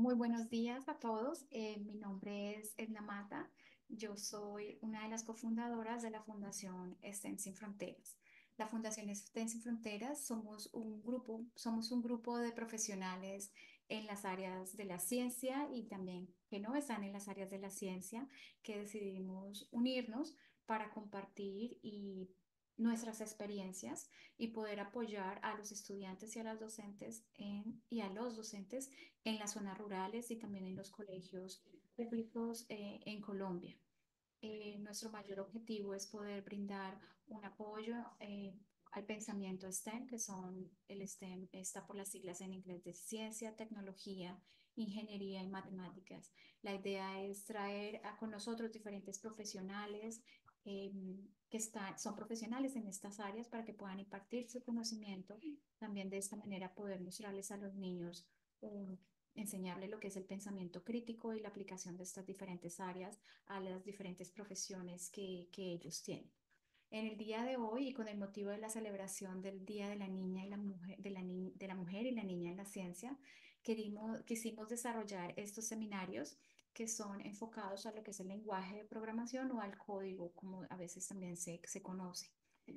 Muy buenos días a todos. Eh, mi nombre es Edna Mata. Yo soy una de las cofundadoras de la Fundación Estén Sin Fronteras. La Fundación Estén Sin Fronteras somos un grupo, somos un grupo de profesionales en las áreas de la ciencia y también que no están en las áreas de la ciencia, que decidimos unirnos para compartir y nuestras experiencias y poder apoyar a los estudiantes y a las docentes y a los docentes en las zonas rurales y también en los colegios públicos eh, en Colombia. Eh, nuestro mayor objetivo es poder brindar un apoyo eh, al pensamiento STEM, que son el STEM, está por las siglas en inglés de ciencia, tecnología, ingeniería y matemáticas. La idea es traer a, con nosotros diferentes profesionales, que están, son profesionales en estas áreas para que puedan impartir su conocimiento, también de esta manera poder mostrarles a los niños, um, enseñarle enseñarles lo que es el pensamiento crítico y la aplicación de estas diferentes áreas a las diferentes profesiones que, ellos tienen. En el día de hoy y con el motivo de la celebración del Día de la Niña y la Mujer, de la, mujer y la Niña en la Ciencia, querimos, quisimos desarrollar estos seminarios que son enfocados a lo que es el lenguaje de programación o al código, como a veces también se, se conoce.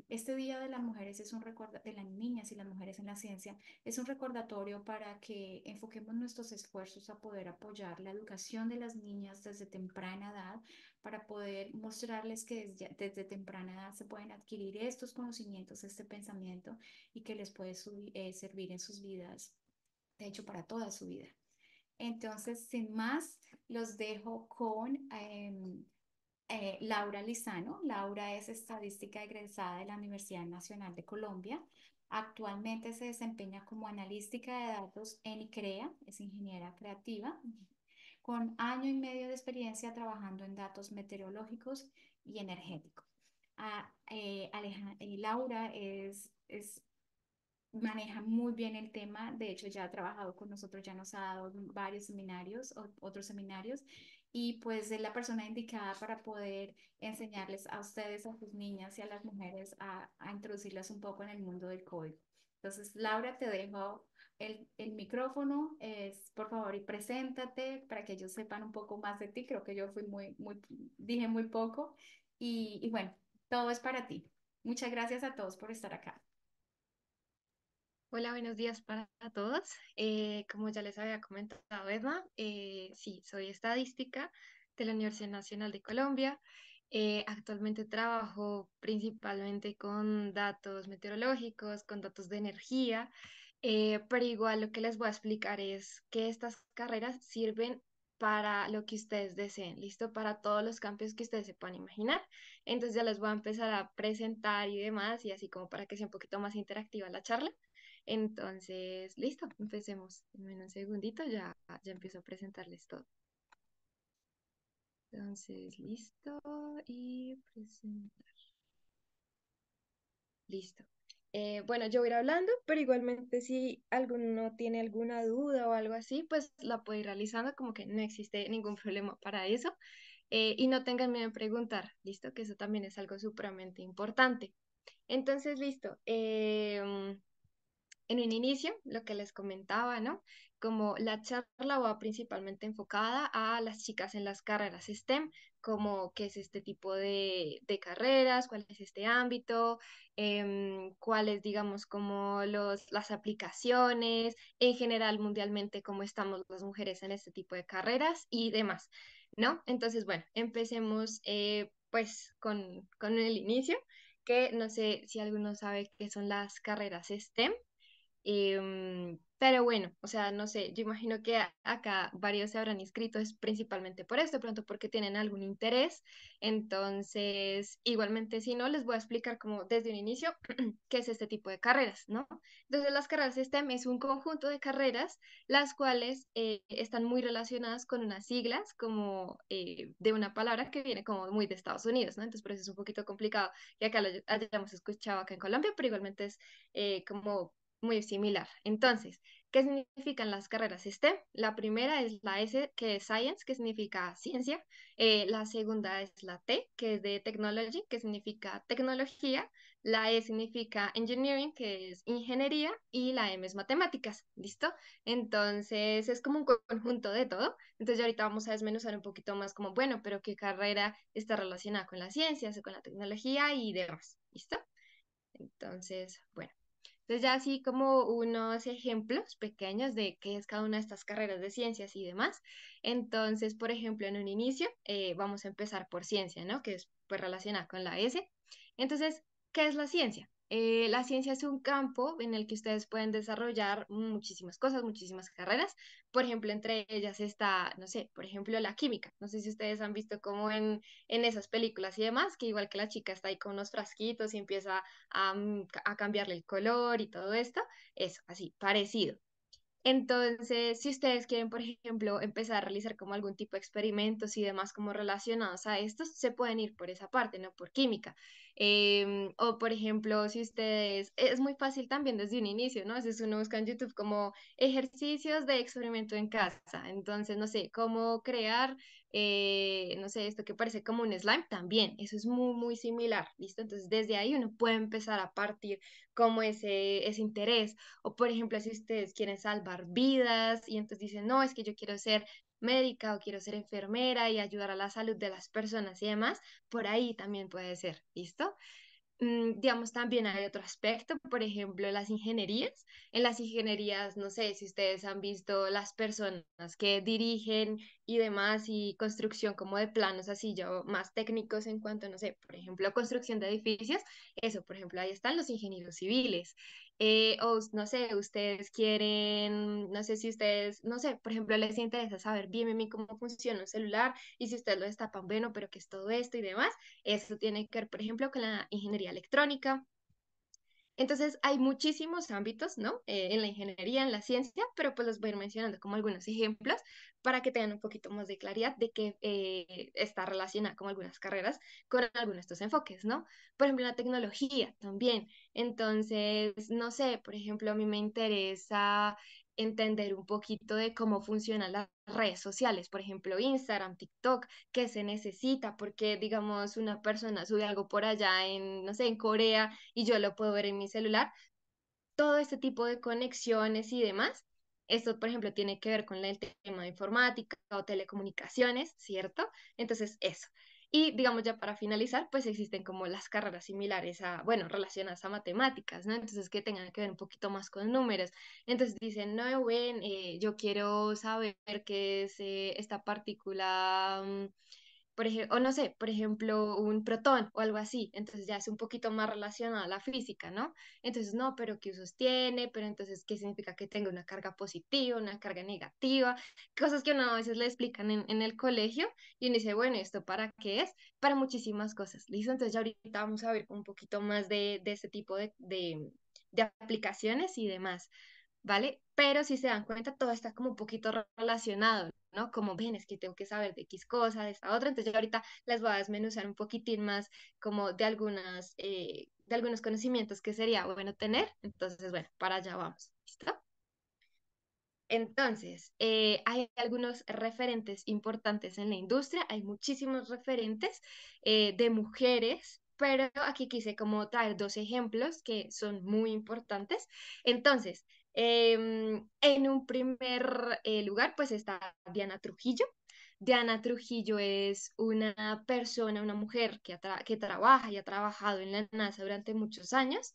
Este Día de las Mujeres es un record de las niñas y las mujeres en la ciencia es un recordatorio para que enfoquemos nuestros esfuerzos a poder apoyar la educación de las niñas desde temprana edad para poder mostrarles que desde, temprana edad se pueden adquirir estos conocimientos, este pensamiento y que les puede eh, servir en sus vidas, de hecho para toda su vida. Entonces, sin más, los dejo con em, eh, Laura Lizano. Laura es estadística egresada de la Universidad Nacional de Colombia. Actualmente se desempeña como analística de datos en ICREA, es ingeniera creativa, con año y medio de experiencia trabajando en datos meteorológicos y energéticos. Ah, eh, eh, Laura es, es maneja muy bien el tema, de hecho ya ha trabajado con nosotros, ya nos ha dado varios seminarios, otros seminarios, y pues es la persona indicada para poder enseñarles a ustedes, a sus niñas y a las mujeres a, a introducirlas un poco en el mundo del código. Entonces, Laura, te dejo el, el, micrófono, es, por favor, y preséntate para que ellos sepan un poco más de ti. Creo que yo fui muy, muy dije muy poco y, y bueno, todo es para ti. Muchas gracias a todos por estar acá. Hola, buenos días para todos. Eh, como ya les había comentado Edma, eh, sí, soy estadística de la Universidad Nacional de Colombia. Eh, actualmente trabajo principalmente con datos meteorológicos, con datos de energía, pero igual lo que les voy a explicar es que estas carreras sirven para lo que ustedes deseen, listo, para todos los cambios que ustedes se puedan imaginar. Entonces ya les voy a empezar a presentar y demás, y así como para que sea un poquito más interactiva la charla. Entonces, listo, empecemos. En un segundito ya, ya empiezo a presentarles todo. Entonces, listo y presentar. Listo. Eh, bueno, yo voy a ir hablando, pero igualmente si alguno tiene alguna duda o algo así, pues la puede ir realizando, como que no existe ningún problema para eso. Eh, y no tengan miedo de preguntar, listo, que eso también es algo supremamente importante. Entonces, listo. Em, en un inicio, lo que les comentaba, ¿no? Como la charla va principalmente enfocada a las chicas en las carreras STEM, como qué es este tipo de, carreras, cuál es este ámbito, em, cuáles, digamos, como las aplicaciones, en general mundialmente, cómo estamos las mujeres en este tipo de carreras y demás, ¿no? Entonces, bueno, empecemos eh, pues con, con el inicio que no sé si alguno sabe qué son las carreras STEM. Em, pero bueno, o sea, no sé, yo imagino que acá varios se habrán inscrito es principalmente por esto, pronto porque tienen algún interés. Entonces, igualmente, si no, les voy a explicar como desde un inicio qué es este tipo de carreras, ¿no? Entonces, las carreras STEM es un conjunto de carreras, las cuales eh, están muy relacionadas con unas siglas como eh, de una palabra que viene como muy de Estados Unidos, ¿no? Entonces, por eso es un poquito complicado que acá lo hayamos escuchado acá en Colombia, pero igualmente es eh, como muy similar. Entonces, ¿qué significan las carreras STEM? La primera es la S, que es Science, que significa ciencia. Eh, la segunda es la T, que es de Technology, que significa tecnología. La E significa Engineering, que es ingeniería. Y la M es matemáticas, ¿listo? Entonces, es como un conjunto de todo. Entonces, ahorita vamos a desmenuzar un poquito más como, bueno, pero qué carrera está relacionada con las ciencias, con la tecnología y demás, ¿listo? Entonces, bueno. Entonces ya así como unos ejemplos pequeños de qué es cada una de estas carreras de ciencias y demás. Entonces, por ejemplo, en un inicio eh, vamos a empezar por ciencia, ¿no? Que es pues relacionada con la S. Entonces, ¿qué es la ciencia? Eh, la ciencia es un campo en el que ustedes pueden desarrollar muchísimas cosas, muchísimas carreras. Por ejemplo, entre ellas está, no sé, por ejemplo, la química. No sé si ustedes han visto como en, esas películas y demás, que igual que la chica está ahí con unos frasquitos y empieza a, mm, a cambiarle el color y todo esto. es así, parecido. Entonces, si ustedes quieren, por ejemplo, empezar a realizar como algún tipo de experimentos y demás como relacionados a estos, se pueden ir por esa parte, no por química. Em, o por ejemplo, si ustedes, e, es muy fácil también desde un inicio, ¿no? es uno busca en YouTube como ejercicios de experimento en casa. Entonces, no sé, cómo crear, eh, no sé, esto que parece como un slime también. Eso es muy, muy similar, ¿listo? Entonces desde ahí uno puede empezar a partir como ese, ese interés. O por ejemplo, si ustedes quieren salvar vidas y entonces dicen, no, es que yo quiero ser médica o quiero ser enfermera y ayudar a la salud de las personas y demás, por ahí también puede ser, ¿listo? Mm, digamos, también hay otro aspecto, por ejemplo, las ingenierías. En las ingenierías, no sé si ustedes han visto las personas que dirigen y demás y construcción como de planos así, yo más técnicos en cuanto, no sé, por ejemplo, construcción de edificios, eso, por ejemplo, ahí están los ingenieros civiles. Eh, o no sé, ustedes quieren, no sé si ustedes, no sé, por ejemplo, les interesa saber bien, bien cómo funciona un celular y si ustedes lo destapan, bueno, pero qué es todo esto y demás. Eso tiene que ver, por ejemplo, con la ingeniería electrónica. Entonces hay muchísimos ámbitos, ¿no? Eh, en la ingeniería, en la ciencia, pero pues los voy a ir mencionando como algunos ejemplos para que tengan un poquito más de claridad de que eh, está relacionada con algunas carreras, con algunos de estos enfoques, ¿no? Por ejemplo, la tecnología también. Entonces, no sé, por ejemplo, a mí me interesa entender un poquito de cómo funcionan las redes sociales, por ejemplo, Instagram, TikTok, qué se necesita, porque digamos una persona sube algo por allá en, no sé, en Corea y yo lo puedo ver en mi celular, todo este tipo de conexiones y demás. Esto, por ejemplo, tiene que ver con el tema de informática o telecomunicaciones, ¿cierto? Entonces, eso. Y digamos ya para finalizar, pues existen como las carreras similares a, bueno, relacionadas a matemáticas, ¿no? Entonces que tengan que ver un poquito más con números. Entonces dicen, no, ven, eh, yo quiero saber qué es eh, esta partícula... Mm, por ejemplo, o no sé, por ejemplo, un protón o algo así, entonces ya es un poquito más relacionado a la física, ¿no? Entonces, no, pero ¿qué usos tiene? Pero entonces, ¿qué significa que tenga una carga positiva, una carga negativa? Cosas que uno a veces le explican en, el colegio y uno dice, bueno, ¿esto para qué es? Para muchísimas cosas, ¿listo? Entonces ya ahorita vamos a ver un poquito más de, de este tipo de, de, de aplicaciones y demás. ¿Vale? Pero si se dan cuenta, todo está como un poquito relacionado, ¿no? Como, ven, es que tengo que saber de X cosa, de esta otra. Entonces yo ahorita las voy a desmenuzar un poquitín más como de algunas, eh, de algunos conocimientos que sería bueno tener. Entonces, bueno, para allá vamos. ¿Listo? Entonces, eh, hay algunos referentes importantes en la industria, hay muchísimos referentes eh, de mujeres, pero aquí quise como traer dos ejemplos que son muy importantes. Entonces, Em, en un primer eh, lugar, pues está Diana Trujillo. Diana Trujillo es una persona, una mujer que trabaja y ha trabajado en la NASA durante muchos años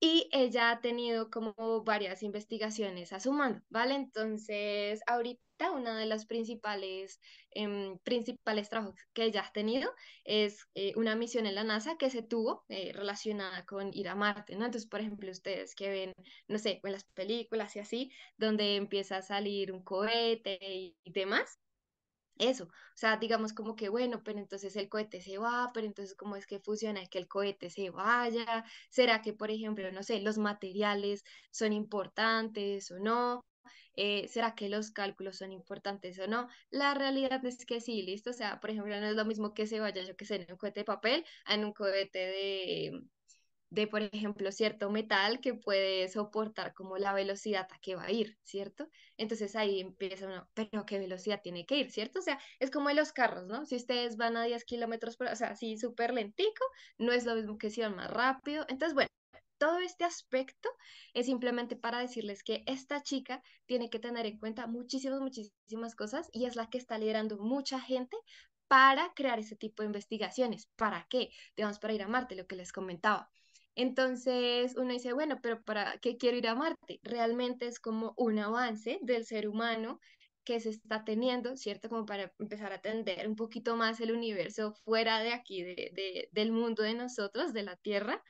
y ella ha tenido como varias investigaciones a su mano, ¿vale? Entonces, ahorita una de las principales, em, principales trabajos que ella ha tenido es eh, una misión en la NASA que se tuvo eh, relacionada con ir a Marte, ¿no? Entonces, por ejemplo, ustedes que ven, no sé, en las películas y así, donde empieza a salir un cohete y demás, eso, o sea, digamos como que bueno, pero entonces el cohete se va, pero entonces cómo es que funciona es que el cohete se vaya, será que por ejemplo, no sé, los materiales son importantes o no, eh, será que los cálculos son importantes o no, la realidad es que sí, listo, o sea, por ejemplo, no es lo mismo que se vaya yo que sé en un cohete de papel en un cohete de, de, por ejemplo, cierto metal que puede soportar como la velocidad a que va a ir, ¿cierto? Entonces ahí empieza uno, pero ¿qué velocidad tiene que ir, ¿cierto? O sea, es como en los carros, ¿no? Si ustedes van a 10 kilómetros por o sea, así súper lentico, no es lo mismo que si van más rápido. Entonces, bueno, todo este aspecto es simplemente para decirles que esta chica tiene que tener en cuenta muchísimas, muchísimas cosas y es la que está liderando mucha gente para crear ese tipo de investigaciones. ¿Para qué? Digamos, para ir a Marte, lo que les comentaba. Entonces uno dice, bueno, pero ¿para qué quiero ir a Marte? Realmente es como un avance del ser humano que se está teniendo, ¿cierto? Como para empezar a atender un poquito más el universo fuera de aquí, del mundo de nosotros, de la Tierra.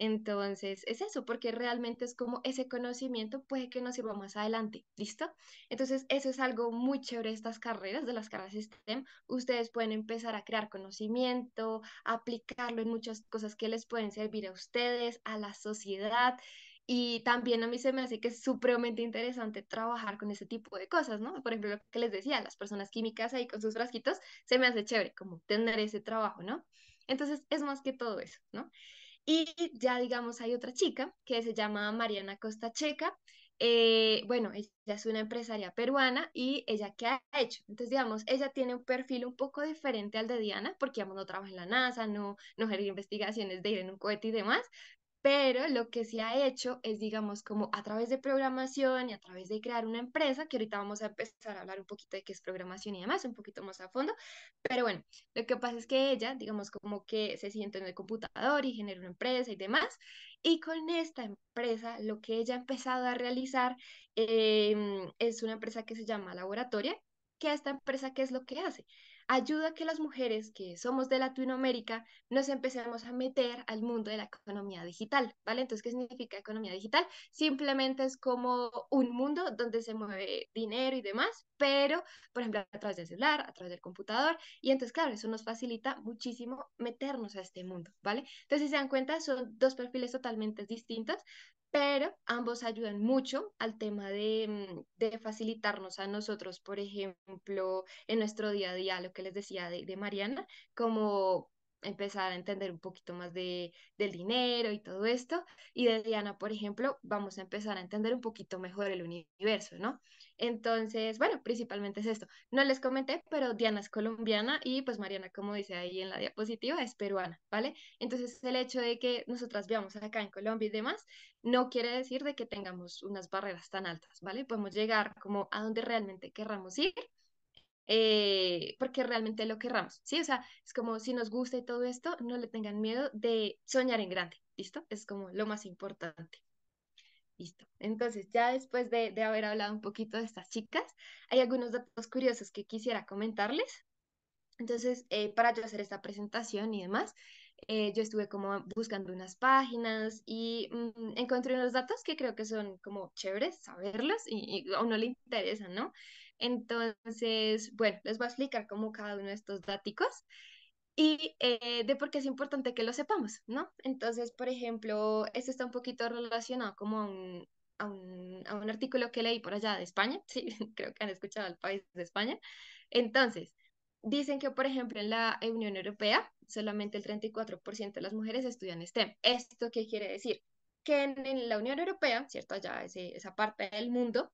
Entonces, es eso, porque realmente es como ese conocimiento puede que nos sirva más adelante, ¿listo? Entonces, eso es algo muy chévere estas carreras, de las carreras STEM. Ustedes pueden empezar a crear conocimiento, aplicarlo en muchas cosas que les pueden servir a ustedes, a la sociedad. Y también a mí se me hace que es supremamente interesante trabajar con ese tipo de cosas, ¿no? Por ejemplo, lo que les decía, las personas químicas ahí con sus frasquitos, se me hace chévere como tener ese trabajo, ¿no? Entonces, es más que todo eso, ¿no? Y ya, digamos, hay otra chica que se llama Mariana Costa Checa. Eh, bueno, ella es una empresaria peruana y ella qué ha hecho. Entonces, digamos, ella tiene un perfil un poco diferente al de Diana, porque, digamos, no trabaja en la NASA, no, no investigaciones de ir en un cohete y demás, pero lo que sí ha hecho es, digamos, como a través de programación y a través de crear una empresa, que ahorita vamos a empezar a hablar un poquito de qué es programación y demás, un poquito más a fondo, pero bueno, lo que pasa es que ella, digamos, como que se siente en el computador y genera una empresa y demás, y con esta empresa lo que ella ha empezado a realizar em, es una empresa que se llama Laboratoria, que esta empresa, ¿qué es lo que hace? ayuda a que las mujeres que somos de Latinoamérica nos empecemos a meter al mundo de la economía digital, ¿vale? Entonces, ¿qué significa economía digital? Simplemente es como un mundo donde se mueve dinero y demás, pero, por ejemplo, a través del celular, a través del computador, y entonces, claro, eso nos facilita muchísimo meternos a este mundo, ¿vale? Entonces, si se dan cuenta, son dos perfiles totalmente distintos, pero ambos ayudan mucho al tema de, mm, de, facilitarnos a nosotros, por ejemplo, en nuestro día a día, lo que les decía de, de Mariana, como empezar a entender un poquito más de, del dinero y todo esto. Y de Diana, por ejemplo, vamos a empezar a entender un poquito mejor el universo, ¿no? Entonces, bueno, principalmente es esto. No les comenté, pero Diana es colombiana y pues Mariana, como dice ahí en la diapositiva, es peruana, ¿vale? Entonces, el hecho de que nosotras veamos acá en Colombia y demás, no quiere decir de que tengamos unas barreras tan altas, ¿vale? Podemos llegar como a donde realmente querramos ir eh, porque realmente lo querramos, ¿sí? O sea, es como si nos gusta y todo esto, no le tengan miedo de soñar en grande, ¿listo? Es como lo más importante. Listo. Entonces, ya después de, haber hablado un poquito de estas chicas, hay algunos datos curiosos que quisiera comentarles. Entonces, eh, para yo hacer esta presentación y demás, eh, yo estuve como buscando unas páginas y mm, encontré unos datos que creo que son como chéveres saberlos y, a uno le interesan, ¿no? Entonces, bueno, les voy a explicar cómo cada uno de estos dáticos y eh, de por qué es importante que lo sepamos, ¿no? Entonces, por ejemplo, esto está un poquito relacionado como a un, artículo que leí por allá de España, sí, creo que han escuchado al país de España. Entonces, dicen que, por ejemplo, en la Unión Europea, solamente el 34% de las mujeres estudian STEM. ¿Esto qué quiere decir? Que en, la Unión Europea, ¿cierto? Allá esa parte del mundo,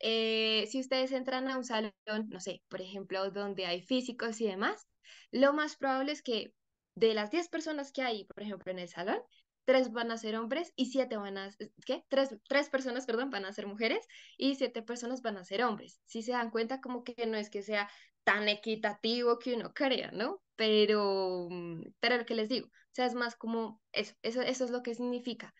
eh, si ustedes entran a un salón, no sé, por ejemplo, donde hay físicos y demás, lo más probable es que de las 10 personas que hay, por ejemplo, en el salón, tres van a ser hombres y siete van a, ¿qué? Tres, personas, perdón, van a ser mujeres y siete personas van a ser hombres. Si se dan cuenta, como que no es que sea tan equitativo que uno crea, ¿no? Pero, mm, pero lo que les digo, o sea, es más como eso, eso es lo que significa.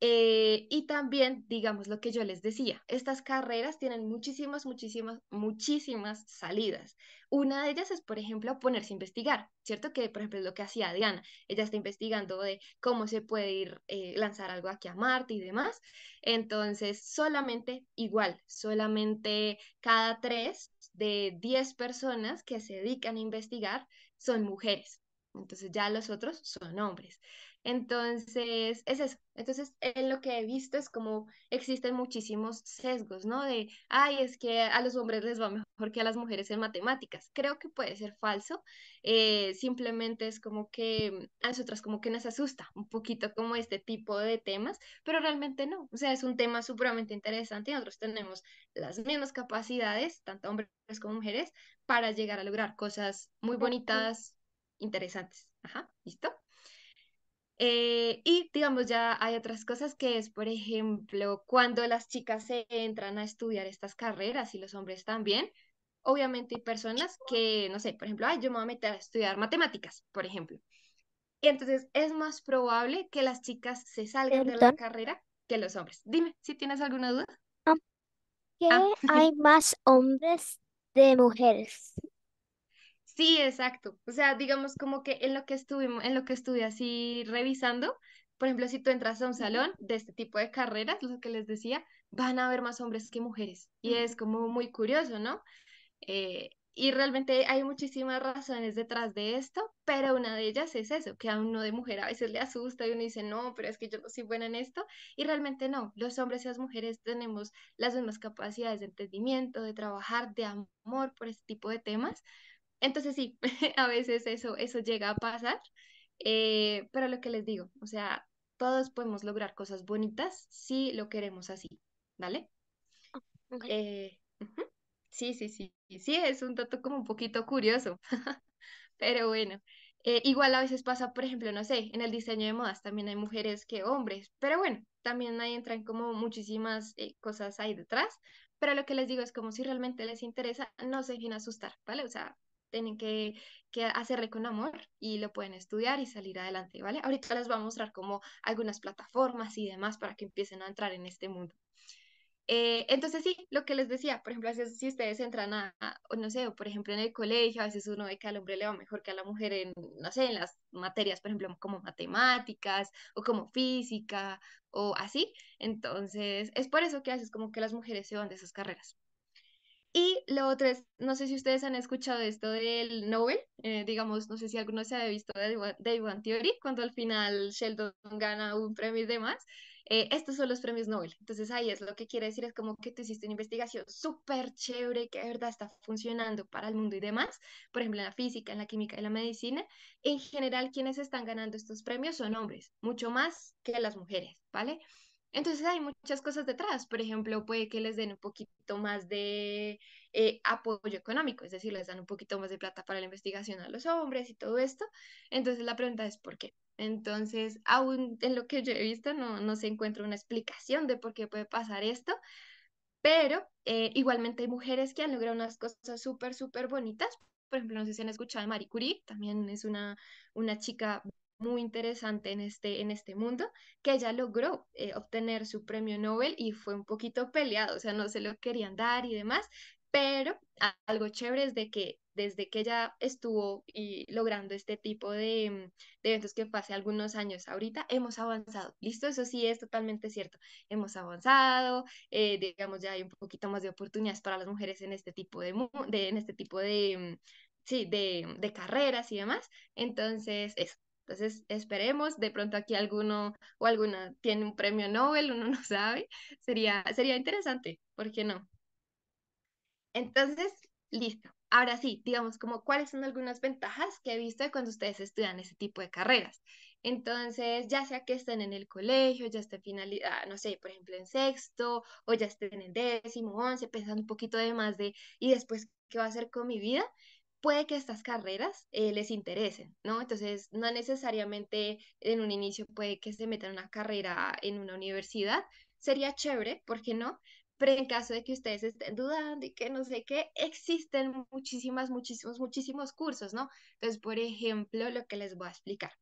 Eh, y también, digamos lo que yo les decía, estas carreras tienen muchísimas, muchísimas, muchísimas salidas. Una de ellas es, por ejemplo, ponerse a investigar, ¿cierto? Que, por ejemplo, es lo que hacía Diana. Ella está investigando de cómo se puede ir, eh, lanzar algo aquí a Marte y demás. Entonces, solamente igual, solamente cada tres de diez personas que se dedican a investigar son mujeres. Entonces ya los otros son hombres. Entonces, es eso. Entonces, en lo que he visto es como existen muchísimos sesgos, ¿no? De, ay, es que a los hombres les va mejor que a las mujeres en matemáticas. Creo que puede ser falso. Eh, simplemente es como que a nosotras como que nos asusta un poquito como este tipo de temas, pero realmente no. O sea, es un tema supremamente interesante y nosotros tenemos las mismas capacidades, tanto hombres como mujeres, para llegar a lograr cosas muy bonitas, interesantes. Ajá, ¿listo? Eh, y digamos, ya hay otras cosas que es, por ejemplo, cuando las chicas se entran a estudiar estas carreras y los hombres también, obviamente hay personas que, no sé, por ejemplo, Ay, yo me voy a meter a estudiar matemáticas, por ejemplo. Y entonces es más probable que las chicas se salgan de la carrera que los hombres. Dime, si tienes alguna duda. ¿Qué ah. hay más hombres de mujeres? Sí, exacto. O sea, digamos como que en lo que estuvimos, en lo que estuve así revisando, por ejemplo, si tú entras a un salón de este tipo de carreras, lo que les decía, van a haber más hombres que mujeres. Y es como muy curioso, ¿no? Eh, y realmente hay muchísimas razones detrás de esto, pero una de ellas es eso, que a uno de mujer a veces le asusta y uno dice, no, pero es que yo no soy buena en esto. Y realmente no, los hombres y las mujeres tenemos las mismas capacidades de entendimiento, de trabajar, de amor por este tipo de temas. Entonces sí, a veces eso, eso llega a pasar, eh, pero lo que les digo, o sea, todos podemos lograr cosas bonitas si lo queremos así, ¿vale? Eh, sí, sí, sí, sí, es un dato como un poquito curioso, pero bueno. Eh, igual a veces pasa, por ejemplo, no sé, en el diseño de modas también hay mujeres que hombres, pero bueno, también ahí entran como muchísimas cosas ahí detrás, pero lo que les digo es como si realmente les interesa, no se dejen asustar, ¿vale? O sea, tienen que, hacerle con amor y lo pueden estudiar y salir adelante, ¿vale? Ahorita les voy a mostrar como algunas plataformas y demás para que empiecen a entrar en este mundo. Eh, entonces sí, lo que les decía, por ejemplo, si ustedes entran a, no sé, por ejemplo en el colegio, a veces uno ve que al hombre le va mejor que a la mujer en, no sé, en las materias, por ejemplo, como matemáticas o como física o así. Entonces es por eso que a veces como que las mujeres se van de esas carreras. Y lo otro es, no sé si ustedes han escuchado esto del Nobel, eh, digamos, no sé si alguno se ha visto de Day One Theory, cuando al final Sheldon gana un premio y demás. Eh, estos son los premios Nobel. Entonces ahí es lo que quiere decir, es como que tú hiciste una investigación súper chévere, que de verdad está funcionando para el mundo y demás, por ejemplo, en la física, en la química y la medicina. En general, quienes están ganando estos premios son hombres, mucho más que las mujeres, ¿vale? Entonces hay muchas cosas detrás, por ejemplo, puede que les den un poquito más de eh, apoyo económico, es decir, les dan un poquito más de plata para la investigación a los hombres y todo esto. Entonces la pregunta es ¿por qué? Entonces, aún en lo que yo he visto no, no se encuentra una explicación de por qué puede pasar esto, pero eh, igualmente hay mujeres que han logrado unas cosas súper, súper bonitas. Por ejemplo, no sé si han escuchado de Marie Curie, también es una, una chica muy interesante en este, en este mundo, que ella logró eh, obtener su premio Nobel y fue un poquito peleado, o sea, no se lo querían dar y demás, pero algo chévere es de que desde que ella estuvo y logrando este tipo de, eventos que fue algunos años ahorita, hemos avanzado. ¿Listo? Eso sí es totalmente cierto. Hemos avanzado, eh, digamos, ya hay un poquito más de oportunidades para las mujeres en este tipo de, en este tipo de, mm, sí, de, de carreras y demás. Entonces, eso. Entonces, esperemos, de pronto aquí alguno o alguna tiene un premio Nobel, uno no sabe, sería, sería interesante, ¿por qué no? Entonces, listo. Ahora sí, digamos como cuáles son algunas ventajas que he visto de cuando ustedes estudian ese tipo de carreras. Entonces, ya sea que estén en el colegio, ya estén finalidad, ah, no sé, por ejemplo, en sexto, o ya estén en décimo, once, pensando un poquito de más de, ¿y después qué va a hacer con mi vida? puede que estas carreras eh, les interesen, ¿no? Entonces, no necesariamente en un inicio puede que se metan una carrera en una universidad, sería chévere, ¿por qué no? Pero en caso de que ustedes estén dudando y que no sé qué, existen muchísimas, muchísimos, muchísimos cursos, ¿no? Entonces, por ejemplo, lo que les voy a explicar.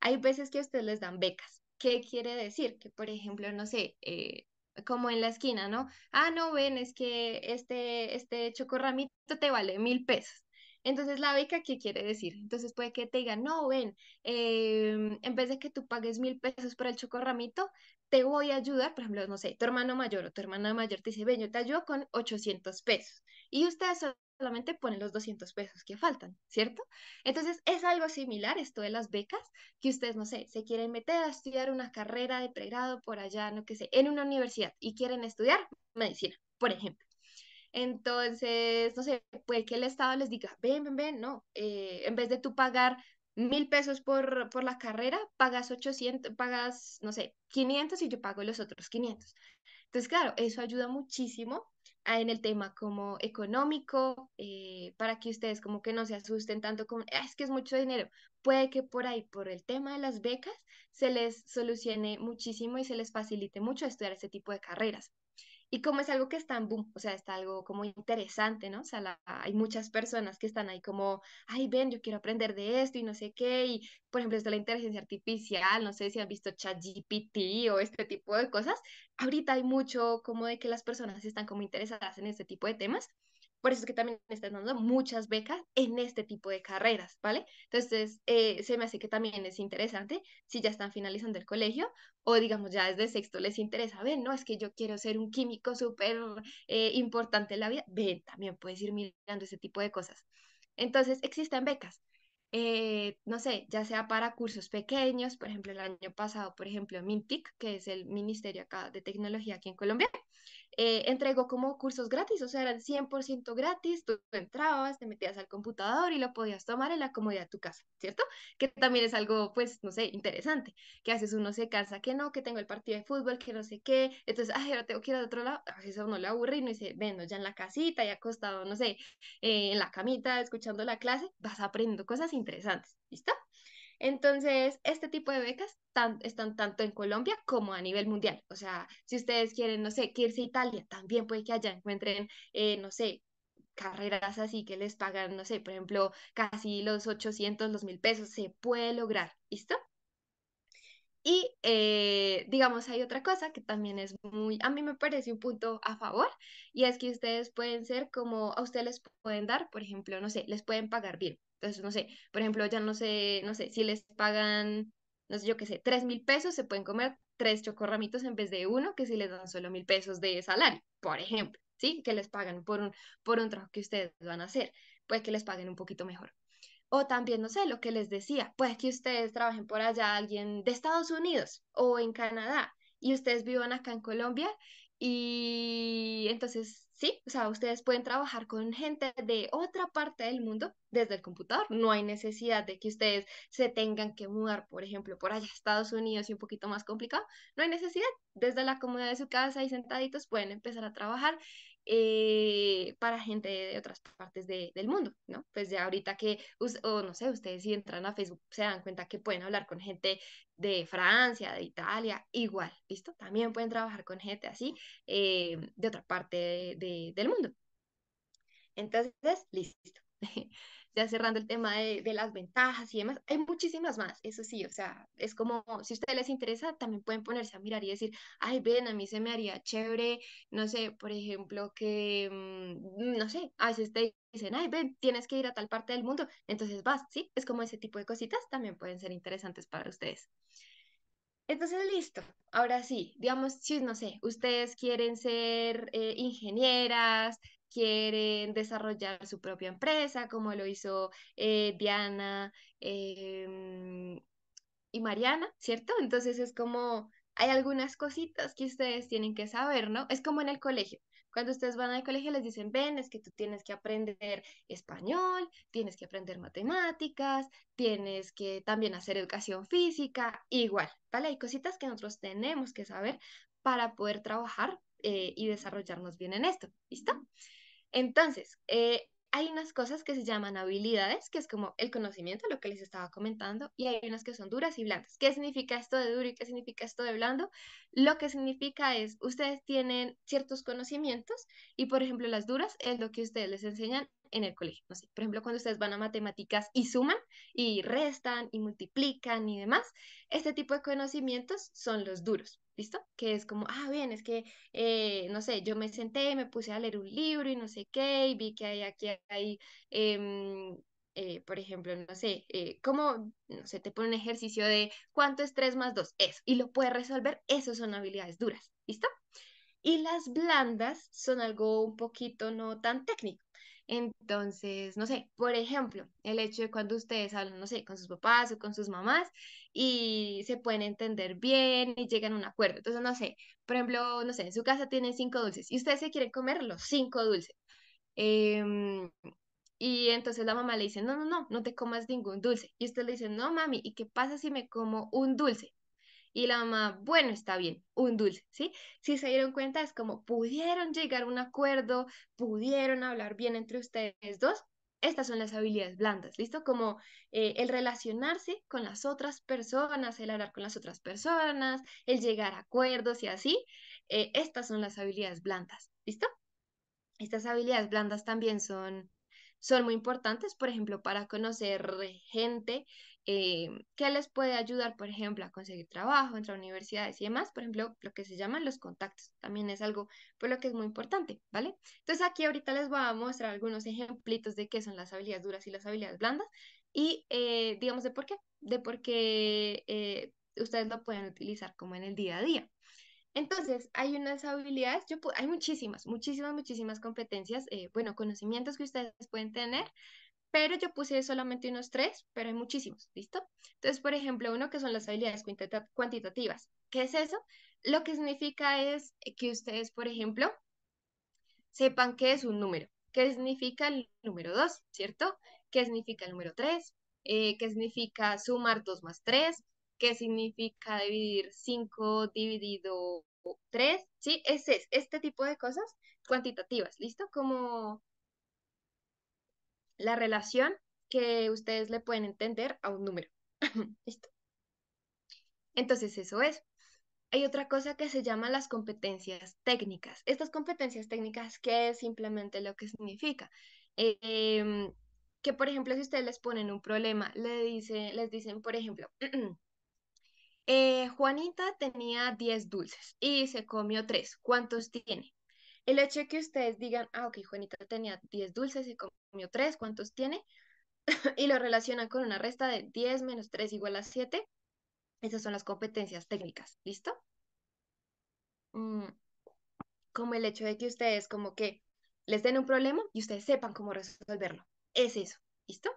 Hay veces que ustedes les dan becas. ¿Qué quiere decir? Que, por ejemplo, no sé, eh, como en la esquina, ¿no? Ah, no, ven, es que este, este chocorramito te vale mil pesos. Entonces, la beca, ¿qué quiere decir? Entonces, puede que te digan, no, ven, em, en vez de que tú pagues mil pesos por el chocorramito, te voy a ayudar, por ejemplo, no sé, tu hermano mayor o tu hermana mayor te dice, ven, yo te ayudo con 800 pesos. Y ustedes solamente ponen los 200 pesos que faltan, ¿cierto? Entonces, es algo similar esto de las becas, que ustedes, no sé, se quieren meter a estudiar una carrera de pregrado por allá, no que sé, en una universidad y quieren estudiar medicina, por ejemplo. Entonces, no sé, puede que el Estado les diga, ven, ven, ven, no, eh, en vez de tú pagar mil pesos por, la carrera, pagas 800, pagas, no sé, 500 y yo pago los otros 500. Entonces, claro, eso ayuda muchísimo en el tema como económico, eh, para que ustedes como que no se asusten tanto con, ah, es que es mucho dinero. Puede que por ahí, por el tema de las becas, se les solucione muchísimo y se les facilite mucho estudiar este tipo de carreras. Y como es algo que está en boom, o sea, está algo como interesante, ¿no? O sea, hay muchas personas que están ahí como, ay, ven, yo quiero aprender de esto y no sé qué. Y, por ejemplo, esto de la inteligencia artificial, no sé si han visto ChatGPT o este tipo de cosas. Ahorita hay mucho como de que las personas están como interesadas en este tipo de temas. Por eso es que también están dando muchas becas en este tipo de carreras, ¿vale? Entonces, eh, se me hace que también es interesante si ya están finalizando el colegio o digamos ya desde sexto les interesa, ven, no, es que yo quiero ser un químico súper eh, importante en la vida, ven, también puedes ir mirando ese tipo de cosas. Entonces, existen becas. Eh, no sé, ya sea para cursos pequeños, por ejemplo, el año pasado, por ejemplo, MINTIC, que es el Ministerio acá de Tecnología aquí en Colombia, eh, entregó como cursos gratis, o sea, eran 100% gratis, tú entrabas, te metías al computador y lo podías tomar en la comodidad de tu casa, ¿cierto? Que también es algo, pues, no sé, interesante, que a veces uno se cansa, que no, que tengo el partido de fútbol, que no sé qué, entonces, ay, ahora tengo que ir a otro lado, a veces uno le aburre y no dice, bueno, ya en la casita, ya acostado, no sé, eh, en la camita, escuchando la clase, vas aprendiendo cosas interesantes, ¿listo? Entonces, este tipo de becas están tanto en Colombia como a nivel mundial. O sea, si ustedes quieren, no sé, que irse a Italia, también puede que allá encuentren, eh, no sé, carreras así que les pagan, no sé, por ejemplo, casi los 800, los mil pesos, se puede lograr, ¿listo? Y eh, digamos, hay otra cosa que también es muy, a mí me parece un punto a favor, y es que ustedes pueden ser como, a ustedes les pueden dar, por ejemplo, no sé, les pueden pagar bien. Entonces, no sé, por ejemplo, ya no sé, no sé, si les pagan, no sé, yo qué sé, tres mil pesos, se pueden comer tres chocorramitos en vez de uno, que si les dan solo mil pesos de salario, por ejemplo, ¿sí? Que les pagan por un, por un trabajo que ustedes van a hacer, pues que les paguen un poquito mejor. O también, no sé, lo que les decía, puede que ustedes trabajen por allá alguien de Estados Unidos o en Canadá y ustedes vivan acá en Colombia y entonces, sí, o sea, ustedes pueden trabajar con gente de otra parte del mundo desde el computador. No hay necesidad de que ustedes se tengan que mudar, por ejemplo, por allá a Estados Unidos y un poquito más complicado. No hay necesidad. Desde la comodidad de su casa y sentaditos pueden empezar a trabajar eh, para gente de otras partes de, del mundo, ¿no? Pues ya ahorita que, o no sé, ustedes si entran a Facebook se dan cuenta que pueden hablar con gente de Francia, de Italia, igual, ¿listo? También pueden trabajar con gente así eh, de otra parte del mundo. Entonces, listo. cerrando el tema de, las ventajas y demás, hay muchísimas más, eso sí, o sea, es como, si a ustedes les interesa, también pueden ponerse a mirar y decir, ay, ven, a mí se me haría chévere, no sé, por ejemplo, que, mm, no sé, a veces te dicen, ay, ven, tienes que ir a tal parte del mundo, entonces vas, ¿sí? Es como ese tipo de cositas también pueden ser interesantes para ustedes. Entonces, listo. Ahora sí, digamos, si no sé, ustedes quieren ser eh, ingenieras, quieren desarrollar su propia empresa, como lo hizo eh, Diana eh, y Mariana, ¿cierto? Entonces es como, hay algunas cositas que ustedes tienen que saber, ¿no? Es como en el colegio. Cuando ustedes van al colegio les dicen, ven, es que tú tienes que aprender español, tienes que aprender matemáticas, tienes que también hacer educación física, igual, ¿vale? Hay cositas que nosotros tenemos que saber para poder trabajar eh, y desarrollarnos bien en esto, ¿listo? Entonces, eh, hay unas cosas que se llaman habilidades, que es como el conocimiento, lo que les estaba comentando, y hay unas que son duras y blandas. ¿Qué significa esto de duro y qué significa esto de blando? Lo que significa es, ustedes tienen ciertos conocimientos y, por ejemplo, las duras es lo que ustedes les enseñan en el colegio. por ejemplo, cuando ustedes van a matemáticas y suman y restan y multiplican y demás, este tipo de conocimientos son los duros. ¿listo? Que es como, ah, bien, es que, eh, no sé, yo me senté, me puse a leer un libro y no sé qué, y vi que hay aquí, hay, em, eh, por ejemplo, no sé, eh, cómo, no sé, te pone un ejercicio de cuánto es 3 más 2, eso, y lo puedes resolver, eso son habilidades duras, ¿listo? Y las blandas son algo un poquito no tan técnico, entonces, no sé, por ejemplo, el hecho de cuando ustedes hablan, no sé, con sus papás o con sus mamás y se pueden entender bien y llegan a un acuerdo. Entonces, no sé, por ejemplo, no sé, en su casa tienen cinco dulces y ustedes se quieren comer los cinco dulces. Em, y entonces la mamá le dice, no, no, no, no te comas ningún dulce. Y usted le dice, no, mami, ¿y qué pasa si me como un dulce? Y la mamá, bueno, está bien, un dulce, ¿sí? Si se dieron cuenta, es como pudieron llegar a un acuerdo, pudieron hablar bien entre ustedes dos. Estas son las habilidades blandas, ¿listo? Como eh, el relacionarse con las otras personas, el hablar con las otras personas, el llegar a acuerdos y así. Eh, estas son las habilidades blandas, ¿listo? Estas habilidades blandas también son, son muy importantes, por ejemplo, para conocer gente, eh, ¿Qué les puede ayudar, por ejemplo, a conseguir trabajo, entrar a universidades y demás? Por ejemplo, lo que se llaman los contactos. También es algo por lo que es muy importante, ¿vale? Entonces aquí ahorita les voy a mostrar algunos ejemplitos de qué son las habilidades duras y las habilidades blandas y eh, digamos de por qué, de por qué eh, ustedes lo pueden utilizar como en el día a día. Entonces, hay unas habilidades, hay muchísimas, muchísimas, muchísimas competencias, eh, bueno, conocimientos que ustedes pueden tener pero yo puse solamente unos tres, pero hay muchísimos, ¿listo? Entonces, por ejemplo, uno que son las habilidades cuantitativas. ¿Qué es eso? Lo que significa es que ustedes, por ejemplo, sepan qué es un número, qué significa el número 2, ¿cierto? ¿Qué significa el número 3? Eh, ¿Qué significa sumar dos más tres? ¿Qué significa dividir cinco dividido tres? ¿Sí? ese es este tipo de cosas cuantitativas, ¿listo? Como la relación que ustedes le pueden entender a un número. Listo. Entonces, eso es. Hay otra cosa que se llama las competencias técnicas. Estas competencias técnicas, ¿qué es simplemente lo que significa? Em, que, por ejemplo, si ustedes les ponen un problema, le dice, les dicen, por ejemplo, eh, Juanita tenía 10 dulces y se comió 3. ¿Cuántos tiene? El hecho de que ustedes digan, ah, ok, Juanita tenía 10 dulces y comió 3, ¿cuántos tiene? y lo relacionan con una resta de 10 menos 3 igual a 7. Esas son las competencias técnicas, ¿listo? Mm, como el hecho de que ustedes como que les den un problema y ustedes sepan cómo resolverlo. Es eso, ¿listo?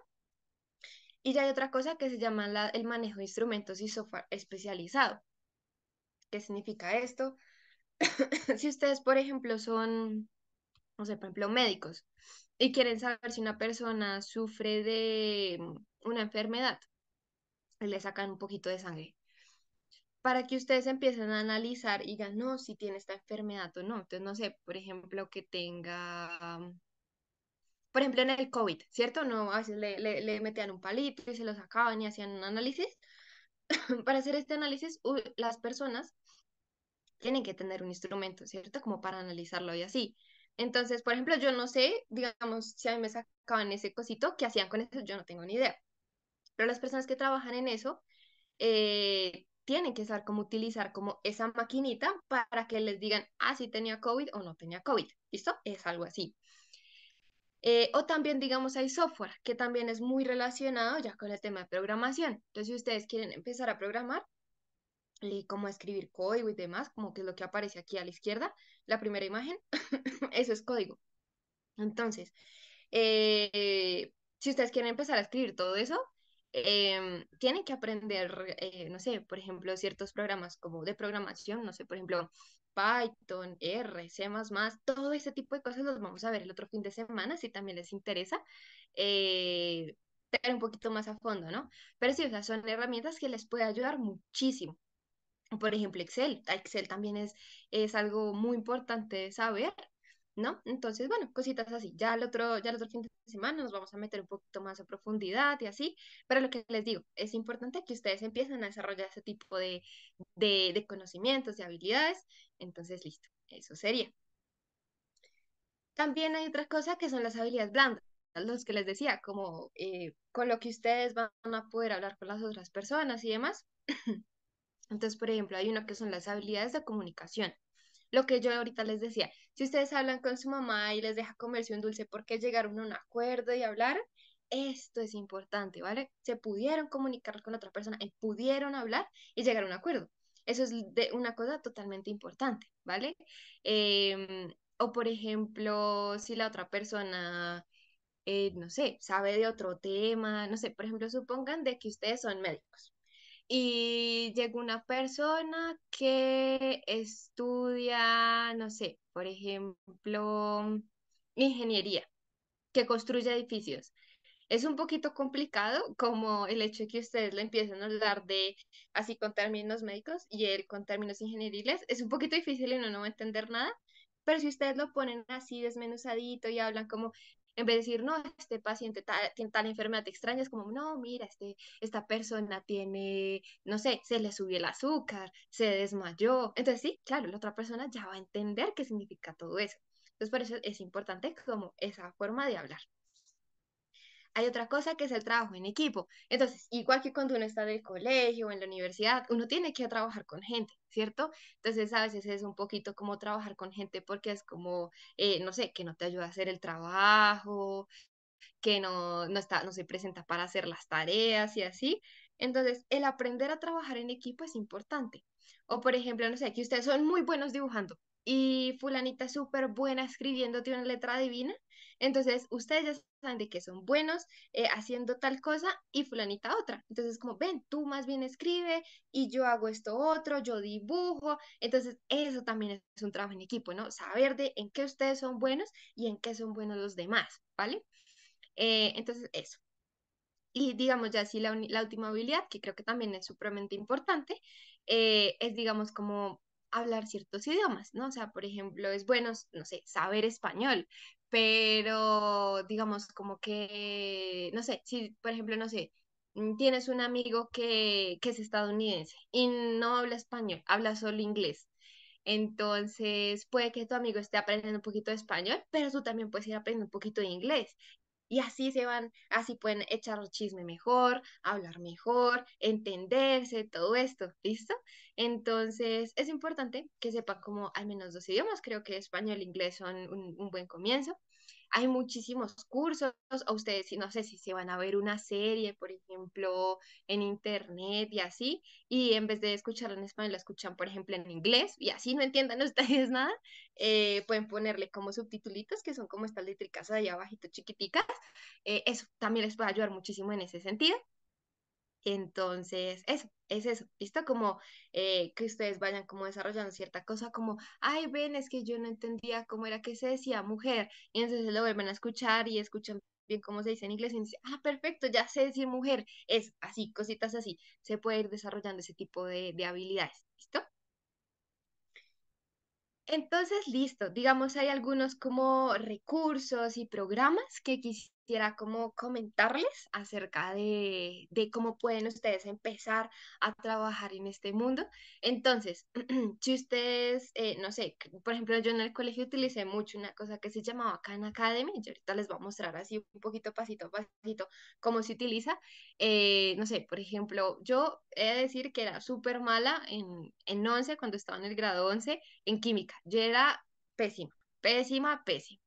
Y ya hay otra cosa que se llama el manejo de instrumentos y software especializado. ¿Qué significa esto? si ustedes, por ejemplo, son, no sé, por ejemplo, médicos y quieren saber si una persona sufre de mm, una enfermedad, le sacan un poquito de sangre para que ustedes empiecen a analizar y digan, no, si tiene esta enfermedad o no. Entonces, no sé, por ejemplo, que tenga, mm, por ejemplo, en el COVID, ¿cierto? No, a veces le, le metían un palito y se lo sacaban y hacían un análisis. para hacer este análisis, las personas tienen que tener un instrumento, ¿cierto? Como para analizarlo y así. Entonces, por ejemplo, yo no sé, digamos, si a mí me sacaban ese cosito, ¿qué hacían con eso? Yo no tengo ni idea. Pero las personas que trabajan en eso eh, tienen que saber cómo utilizar como esa maquinita para que les digan, ah, sí tenía COVID o no tenía COVID. ¿Listo? Es algo así. Eh, o también, digamos, hay software que también es muy relacionado ya con el tema de programación. Entonces, si ustedes quieren empezar a programar, cómo escribir código y demás, como que es lo que aparece aquí a la izquierda, la primera imagen, eso es código. Entonces, eh, si ustedes quieren empezar a escribir todo eso, em, tienen que aprender, eh, no sé, por ejemplo, ciertos programas como de programación, no sé, por ejemplo, Python, R, C++, todo ese tipo de cosas los vamos a ver el otro fin de semana, si también les interesa, tener eh, un poquito más a fondo, ¿no? Pero sí, o son herramientas que les puede ayudar muchísimo por ejemplo, Excel. Excel también es, es algo muy importante saber, ¿no? Entonces, bueno, cositas así. Ya el, otro, ya el fin de semana nos vamos a meter un poquito más a profundidad y así, pero lo que les digo, es importante que ustedes empiecen a desarrollar ese tipo de, de, conocimientos, de habilidades. Entonces, listo, eso sería. También hay otra cosa que son las habilidades blandas los que les decía, como eh, con lo que ustedes van a poder hablar con las otras personas y demás. Entonces, por ejemplo, hay uno que son las habilidades de comunicación. Lo que yo ahorita les decía, si ustedes hablan con su mamá y les deja comerse un dulce porque llegaron a un acuerdo y hablar, esto es importante, ¿vale? Se pudieron comunicar con otra persona, eh, pudieron hablar y llegar a un acuerdo. Eso es de una cosa totalmente importante, ¿vale? Em, o por ejemplo, si la otra persona, eh, no sé, sabe de otro tema, no sé, por ejemplo, supongan de que ustedes son médicos, y llegó una persona que estudia, no sé, por ejemplo, ingeniería, que construye edificios. Es un poquito complicado como el hecho de que ustedes le empiezan a hablar de así con términos médicos y él con términos ingenieriles. Es un poquito difícil y uno no va a entender nada, pero si ustedes lo ponen así desmenuzadito y hablan como en vez de decir, no, este paciente tiene tal enfermedad extraña, es como, no, mira, este, esta persona tiene, no sé, se le subió el azúcar, se desmayó. Entonces, sí, claro, la otra persona ya va a entender qué significa todo eso. Entonces, por eso es importante como esa forma de hablar hay otra cosa que es el trabajo en equipo. Entonces, igual que cuando uno está en el colegio o en la universidad, uno tiene que trabajar con gente, ¿cierto? Entonces, a veces es un poquito como trabajar con gente porque es como, eh, no sé, que no te ayuda a hacer el trabajo, que no, está, no se presenta para hacer las tareas y así. Entonces, el aprender a trabajar en equipo es importante. O, por ejemplo, no sé, que ustedes son muy buenos dibujando y fulanita súper buena escribiéndote una letra divina, entonces, ustedes ya saben de que son buenos eh, haciendo tal cosa y fulanita otra. Entonces, como ven, tú más bien escribe y yo hago esto otro, yo dibujo. Entonces, eso también es un trabajo en equipo, ¿no? Saber de en qué ustedes son buenos y en qué son buenos los demás, ¿vale? Eh, entonces, eso. Y digamos ya así la, última habilidad, que creo que también es supremamente importante, eh, es digamos como hablar ciertos idiomas, ¿no? O sea, por ejemplo, es bueno, no sé, saber español, pero digamos como que, no sé, si por ejemplo, no sé, mm, tienes un amigo que, que es estadounidense y no habla español, habla solo inglés. Entonces, puede que tu amigo esté aprendiendo un poquito de español, pero tú también puedes ir aprendiendo un poquito de inglés y así se van, así pueden echar chisme mejor, hablar mejor, entenderse, todo esto, ¿listo? Entonces es importante que sepan como al menos dos idiomas, creo que español e inglés son un buen comienzo hay muchísimos cursos, o ustedes, no sé si se van a ver una serie, por ejemplo, en internet y así, y en vez de escucharla en español, la escuchan, por ejemplo, en inglés, y así no entiendan ustedes nada, eh, pueden ponerle como subtitulitos, que son como estas letricas ahí abajito chiquiticas, eh, eso también les puede ayudar muchísimo en ese sentido. Entonces, eso, es eso, ¿listo? Como eh, que ustedes vayan como desarrollando cierta cosa, como, ay, ven, es que yo no entendía cómo era que se decía mujer, y entonces lo vuelven a escuchar y escuchan bien cómo se dice en inglés y dicen, ah, perfecto, ya sé decir mujer, es así, cositas así, se puede ir desarrollando ese tipo de, de habilidades, ¿listo? Entonces, listo, digamos, hay algunos como recursos y programas que quisiera quisiera como comentarles acerca de, de cómo pueden ustedes empezar a trabajar en este mundo. Entonces, si ustedes, eh, no sé, por ejemplo, yo en el colegio utilicé mucho una cosa que se llamaba Khan Academy, yo ahorita les voy a mostrar así un poquito pasito a pasito cómo se utiliza. Eh, no sé, por ejemplo, yo he de decir que era súper mala en, en 11, cuando estaba en el grado 11, en química. Yo era pésima, pésima, pésima.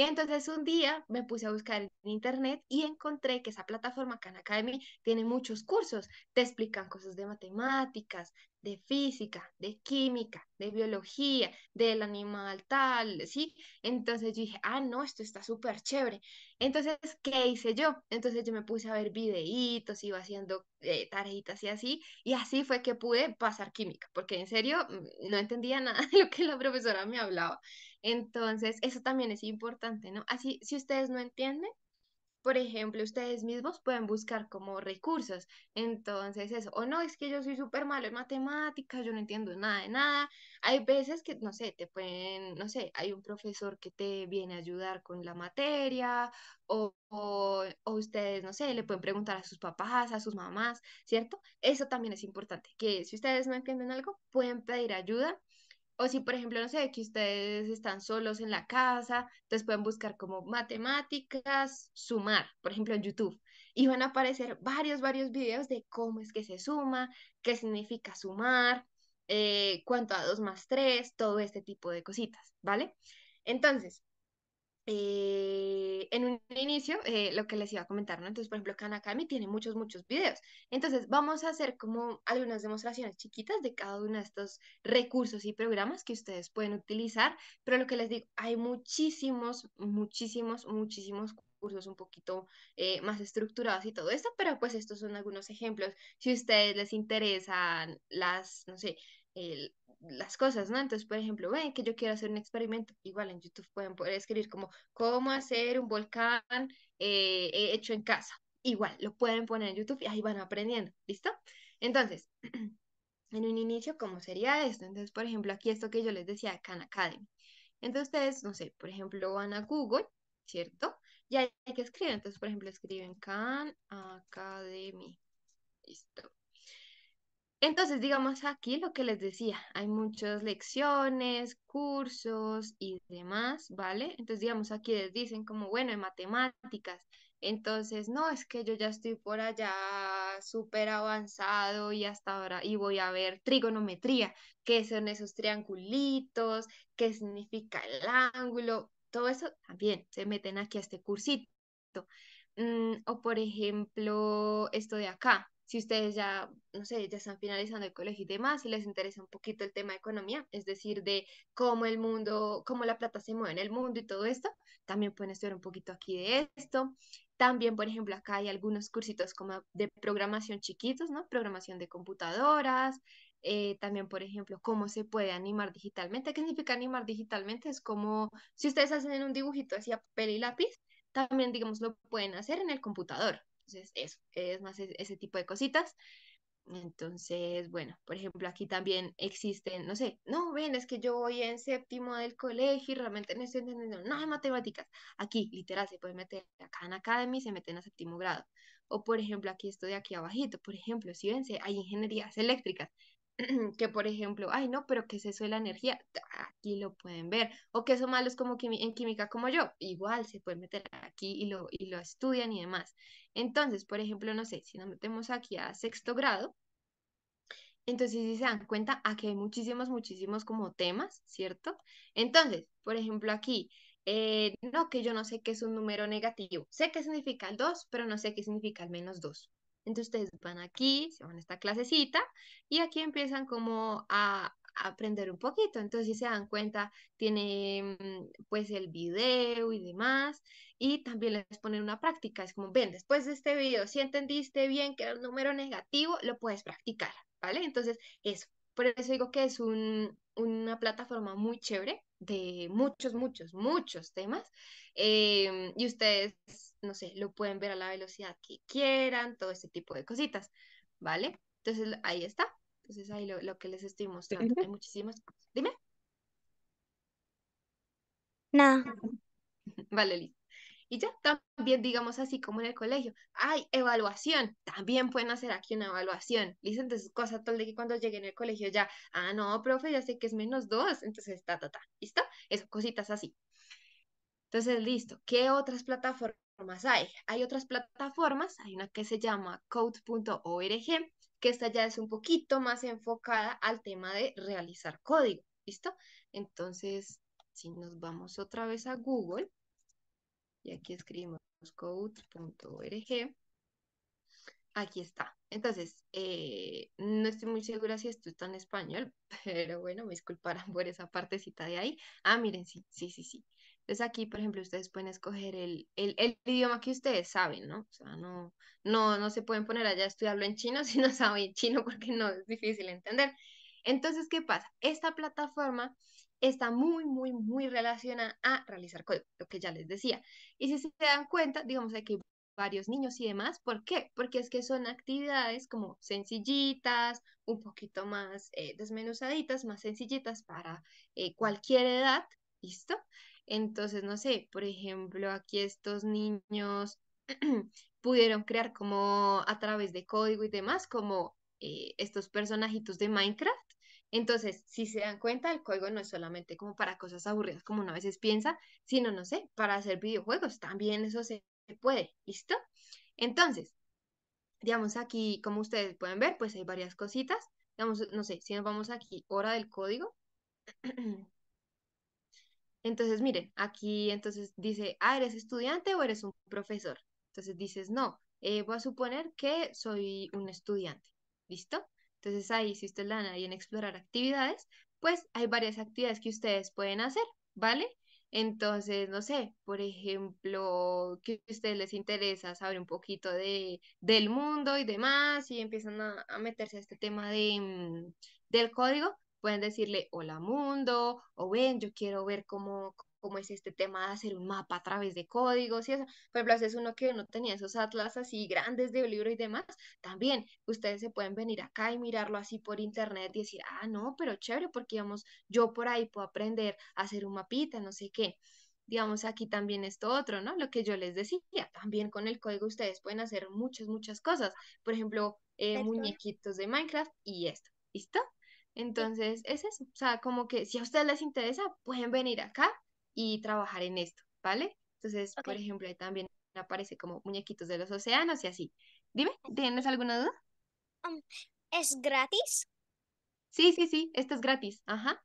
Y entonces un día me puse a buscar en internet y encontré que esa plataforma Khan Academy tiene muchos cursos. Te explican cosas de matemáticas, de física, de química, de biología, del animal tal, ¿sí? Entonces yo dije, ah, no, esto está súper chévere. Entonces, ¿qué hice yo? Entonces yo me puse a ver videitos, iba haciendo eh, y así, y así fue que pude pasar química, porque en serio mm, no entendía nada de lo que la profesora me hablaba. Entonces, eso también es importante, ¿no? Así, si ustedes no entienden, por ejemplo, ustedes mismos pueden buscar como recursos. Entonces, eso, o no, es que yo soy súper malo en matemáticas, yo no entiendo nada de nada. Hay veces que, no sé, te pueden, no sé, hay un profesor que te viene a ayudar con la materia, o, ustedes, no sé, le pueden preguntar a sus papás, a sus mamás, ¿cierto? Eso también es importante, que si ustedes no entienden algo, pueden pedir ayuda o si, por ejemplo, no sé, que ustedes están solos en la casa, entonces pueden buscar como matemáticas, sumar, por ejemplo, en YouTube. Y van a aparecer varios, varios videos de cómo es que se suma, qué significa sumar, eh, cuánto a 2 más 3, todo este tipo de cositas, ¿vale? Entonces, eh, en un inicio, eh, lo que les iba a comentar, ¿no? Entonces, por ejemplo, Academy tiene muchos, muchos videos. Entonces, vamos a hacer como algunas demostraciones chiquitas de cada uno de estos recursos y programas que ustedes pueden utilizar, pero lo que les digo, hay muchísimos, muchísimos, muchísimos cursos un poquito eh, más estructurados y todo esto, pero pues estos son algunos ejemplos. Si a ustedes les interesan las, no sé, el, las cosas, ¿no? Entonces, por ejemplo, ven que yo quiero hacer un experimento, igual en YouTube pueden poder escribir como cómo hacer un volcán eh, eh, hecho en casa, igual lo pueden poner en YouTube y ahí van aprendiendo, ¿listo? Entonces, en un inicio, ¿cómo sería esto? Entonces, por ejemplo, aquí esto que yo les decía Khan Academy. Entonces, ustedes, no sé, por ejemplo, van a Google, ¿cierto? Y ahí hay que escribir, entonces, por ejemplo, escriben Khan Academy, listo. Entonces, digamos aquí lo que les decía, hay muchas lecciones, cursos y demás, ¿vale? Entonces, digamos aquí les dicen como, bueno, en matemáticas, entonces, no, es que yo ya estoy por allá súper avanzado y hasta ahora, y voy a ver trigonometría, qué son esos triangulitos, qué significa el ángulo, todo eso también se meten aquí a este cursito. Mm, o por ejemplo, esto de acá, si ustedes ya, no sé, ya están finalizando el colegio y demás, y les interesa un poquito el tema de economía, es decir, de cómo el mundo, cómo la plata se mueve en el mundo y todo esto, también pueden estudiar un poquito aquí de esto. También, por ejemplo, acá hay algunos cursitos como de programación chiquitos, ¿no? Programación de computadoras, eh, también, por ejemplo, cómo se puede animar digitalmente. ¿Qué significa animar digitalmente? Es como si ustedes hacen un dibujito así a papel y lápiz, también, digamos, lo pueden hacer en el computador. Entonces, eso, es más e-, ese, tipo de cositas. Entonces, bueno, por ejemplo, aquí también existen, no sé, no, ven, es que yo voy en séptimo del colegio y realmente no estoy entendiendo nada de matemáticas. Aquí, literal, se puede meter acá en Academy, se meten a séptimo grado. O, por ejemplo, aquí estoy aquí abajito, por ejemplo, si ven, hay ingenierías eléctricas, que, por ejemplo, ay, no, pero ¿qué es eso de la energía? Aquí lo pueden ver. O que son malos como en química como yo, igual se pueden meter aquí y lo, y lo estudian y demás. Entonces, por ejemplo, no sé, si nos metemos aquí a sexto grado, entonces si se dan cuenta, aquí hay muchísimos, muchísimos como temas, ¿cierto? Entonces, por ejemplo, aquí, eh, no, que yo no sé qué es un número negativo, sé qué significa el 2, pero no sé qué significa el menos 2. Entonces ustedes van aquí, se van a esta clasecita y aquí empiezan como a aprender un poquito. Entonces, si se dan cuenta, tiene pues el video y demás. Y también les ponen una práctica. Es como, ven, después de este video, si entendiste bien que era un número negativo, lo puedes practicar, ¿vale? Entonces, eso. Por eso digo que es una plataforma muy chévere de muchos, muchos, muchos temas. Em, y ustedes, no sé, lo pueden ver a la velocidad que quieran, todo este tipo de cositas, ¿vale? Entonces, ahí está. Entonces pues ahí lo, que les estoy mostrando. Hay muchísimas Dime. No. Vale, listo. Y ya también, digamos así como en el colegio, hay evaluación, también pueden hacer aquí una evaluación. ¿Listo? entonces cosa tal de que cuando lleguen al colegio ya, ah, no, profe, ya sé que es menos dos, entonces ta, ta, ta, ¿listo? Eso, cositas así. Entonces, listo. ¿Qué otras plataformas hay? Hay otras plataformas, hay una que se llama code.org, que esta ya es un poquito más enfocada al tema de realizar código, ¿listo? Entonces, si nos vamos otra vez a Google, y aquí escribimos code.org, aquí está. Entonces, eh, no estoy muy segura si esto está en español, pero bueno, me disculparán por esa partecita de ahí. Ah, miren, sí, sí, sí, sí. Entonces aquí, por ejemplo, ustedes pueden escoger el, idioma que ustedes saben, ¿no? O sea, no, no, no se pueden poner allá a estudiarlo en chino si no saben chino porque no es difícil entender. Entonces, ¿qué pasa? Esta plataforma está muy, muy, muy relacionada a realizar código, lo que ya les decía. Y si se dan cuenta, digamos, que hay varios niños y demás. ¿Por qué? Porque es que son actividades como sencillitas, un poquito más eh, desmenuzaditas, más sencillitas para eh, cualquier edad, ¿listo? Entonces, no sé, por ejemplo, aquí estos niños pudieron crear como a través de código y demás, como eh, estos personajitos de Minecraft. Entonces, si se dan cuenta, el código no es solamente como para cosas aburridas como uno a veces piensa, sino, no sé, para hacer videojuegos, también eso se puede, ¿listo? Entonces, digamos aquí, como ustedes pueden ver, pues hay varias cositas. Digamos, no sé, si nos vamos aquí, hora del código, Entonces, miren, aquí entonces dice, ah, ¿eres estudiante o eres un profesor? Entonces dices, no, eh, voy a suponer que soy un estudiante, ¿listo? Entonces ahí, si ustedes la dan ahí en explorar actividades, pues hay varias actividades que ustedes pueden hacer, ¿vale? Entonces, no sé, por ejemplo, que a ustedes les interesa saber un poquito de, del mundo y demás, y empiezan a, meterse a este tema de, mm, del código, pueden decirle hola mundo, o ven, yo quiero ver cómo, cómo es este tema de hacer un mapa a través de códigos y eso. Por ejemplo, es uno que no tenía esos atlas así grandes de libro y demás. También ustedes se pueden venir acá y mirarlo así por internet y decir, ah, no, pero chévere, porque digamos, yo por ahí puedo aprender a hacer un mapita, no sé qué. Digamos, aquí también esto otro, ¿no? Lo que yo les decía, también con el código ustedes pueden hacer muchas, muchas cosas. Por ejemplo, eh, muñequitos de Minecraft y esto. ¿Listo? Entonces, es eso. O sea, como que si a ustedes les interesa, pueden venir acá y trabajar en esto, ¿vale? Entonces, por ejemplo, ahí también aparece como muñequitos de los océanos y así. Dime, ¿tienes alguna duda? Um, ¿Es gratis? Sí, sí, sí, esto es gratis. Ajá.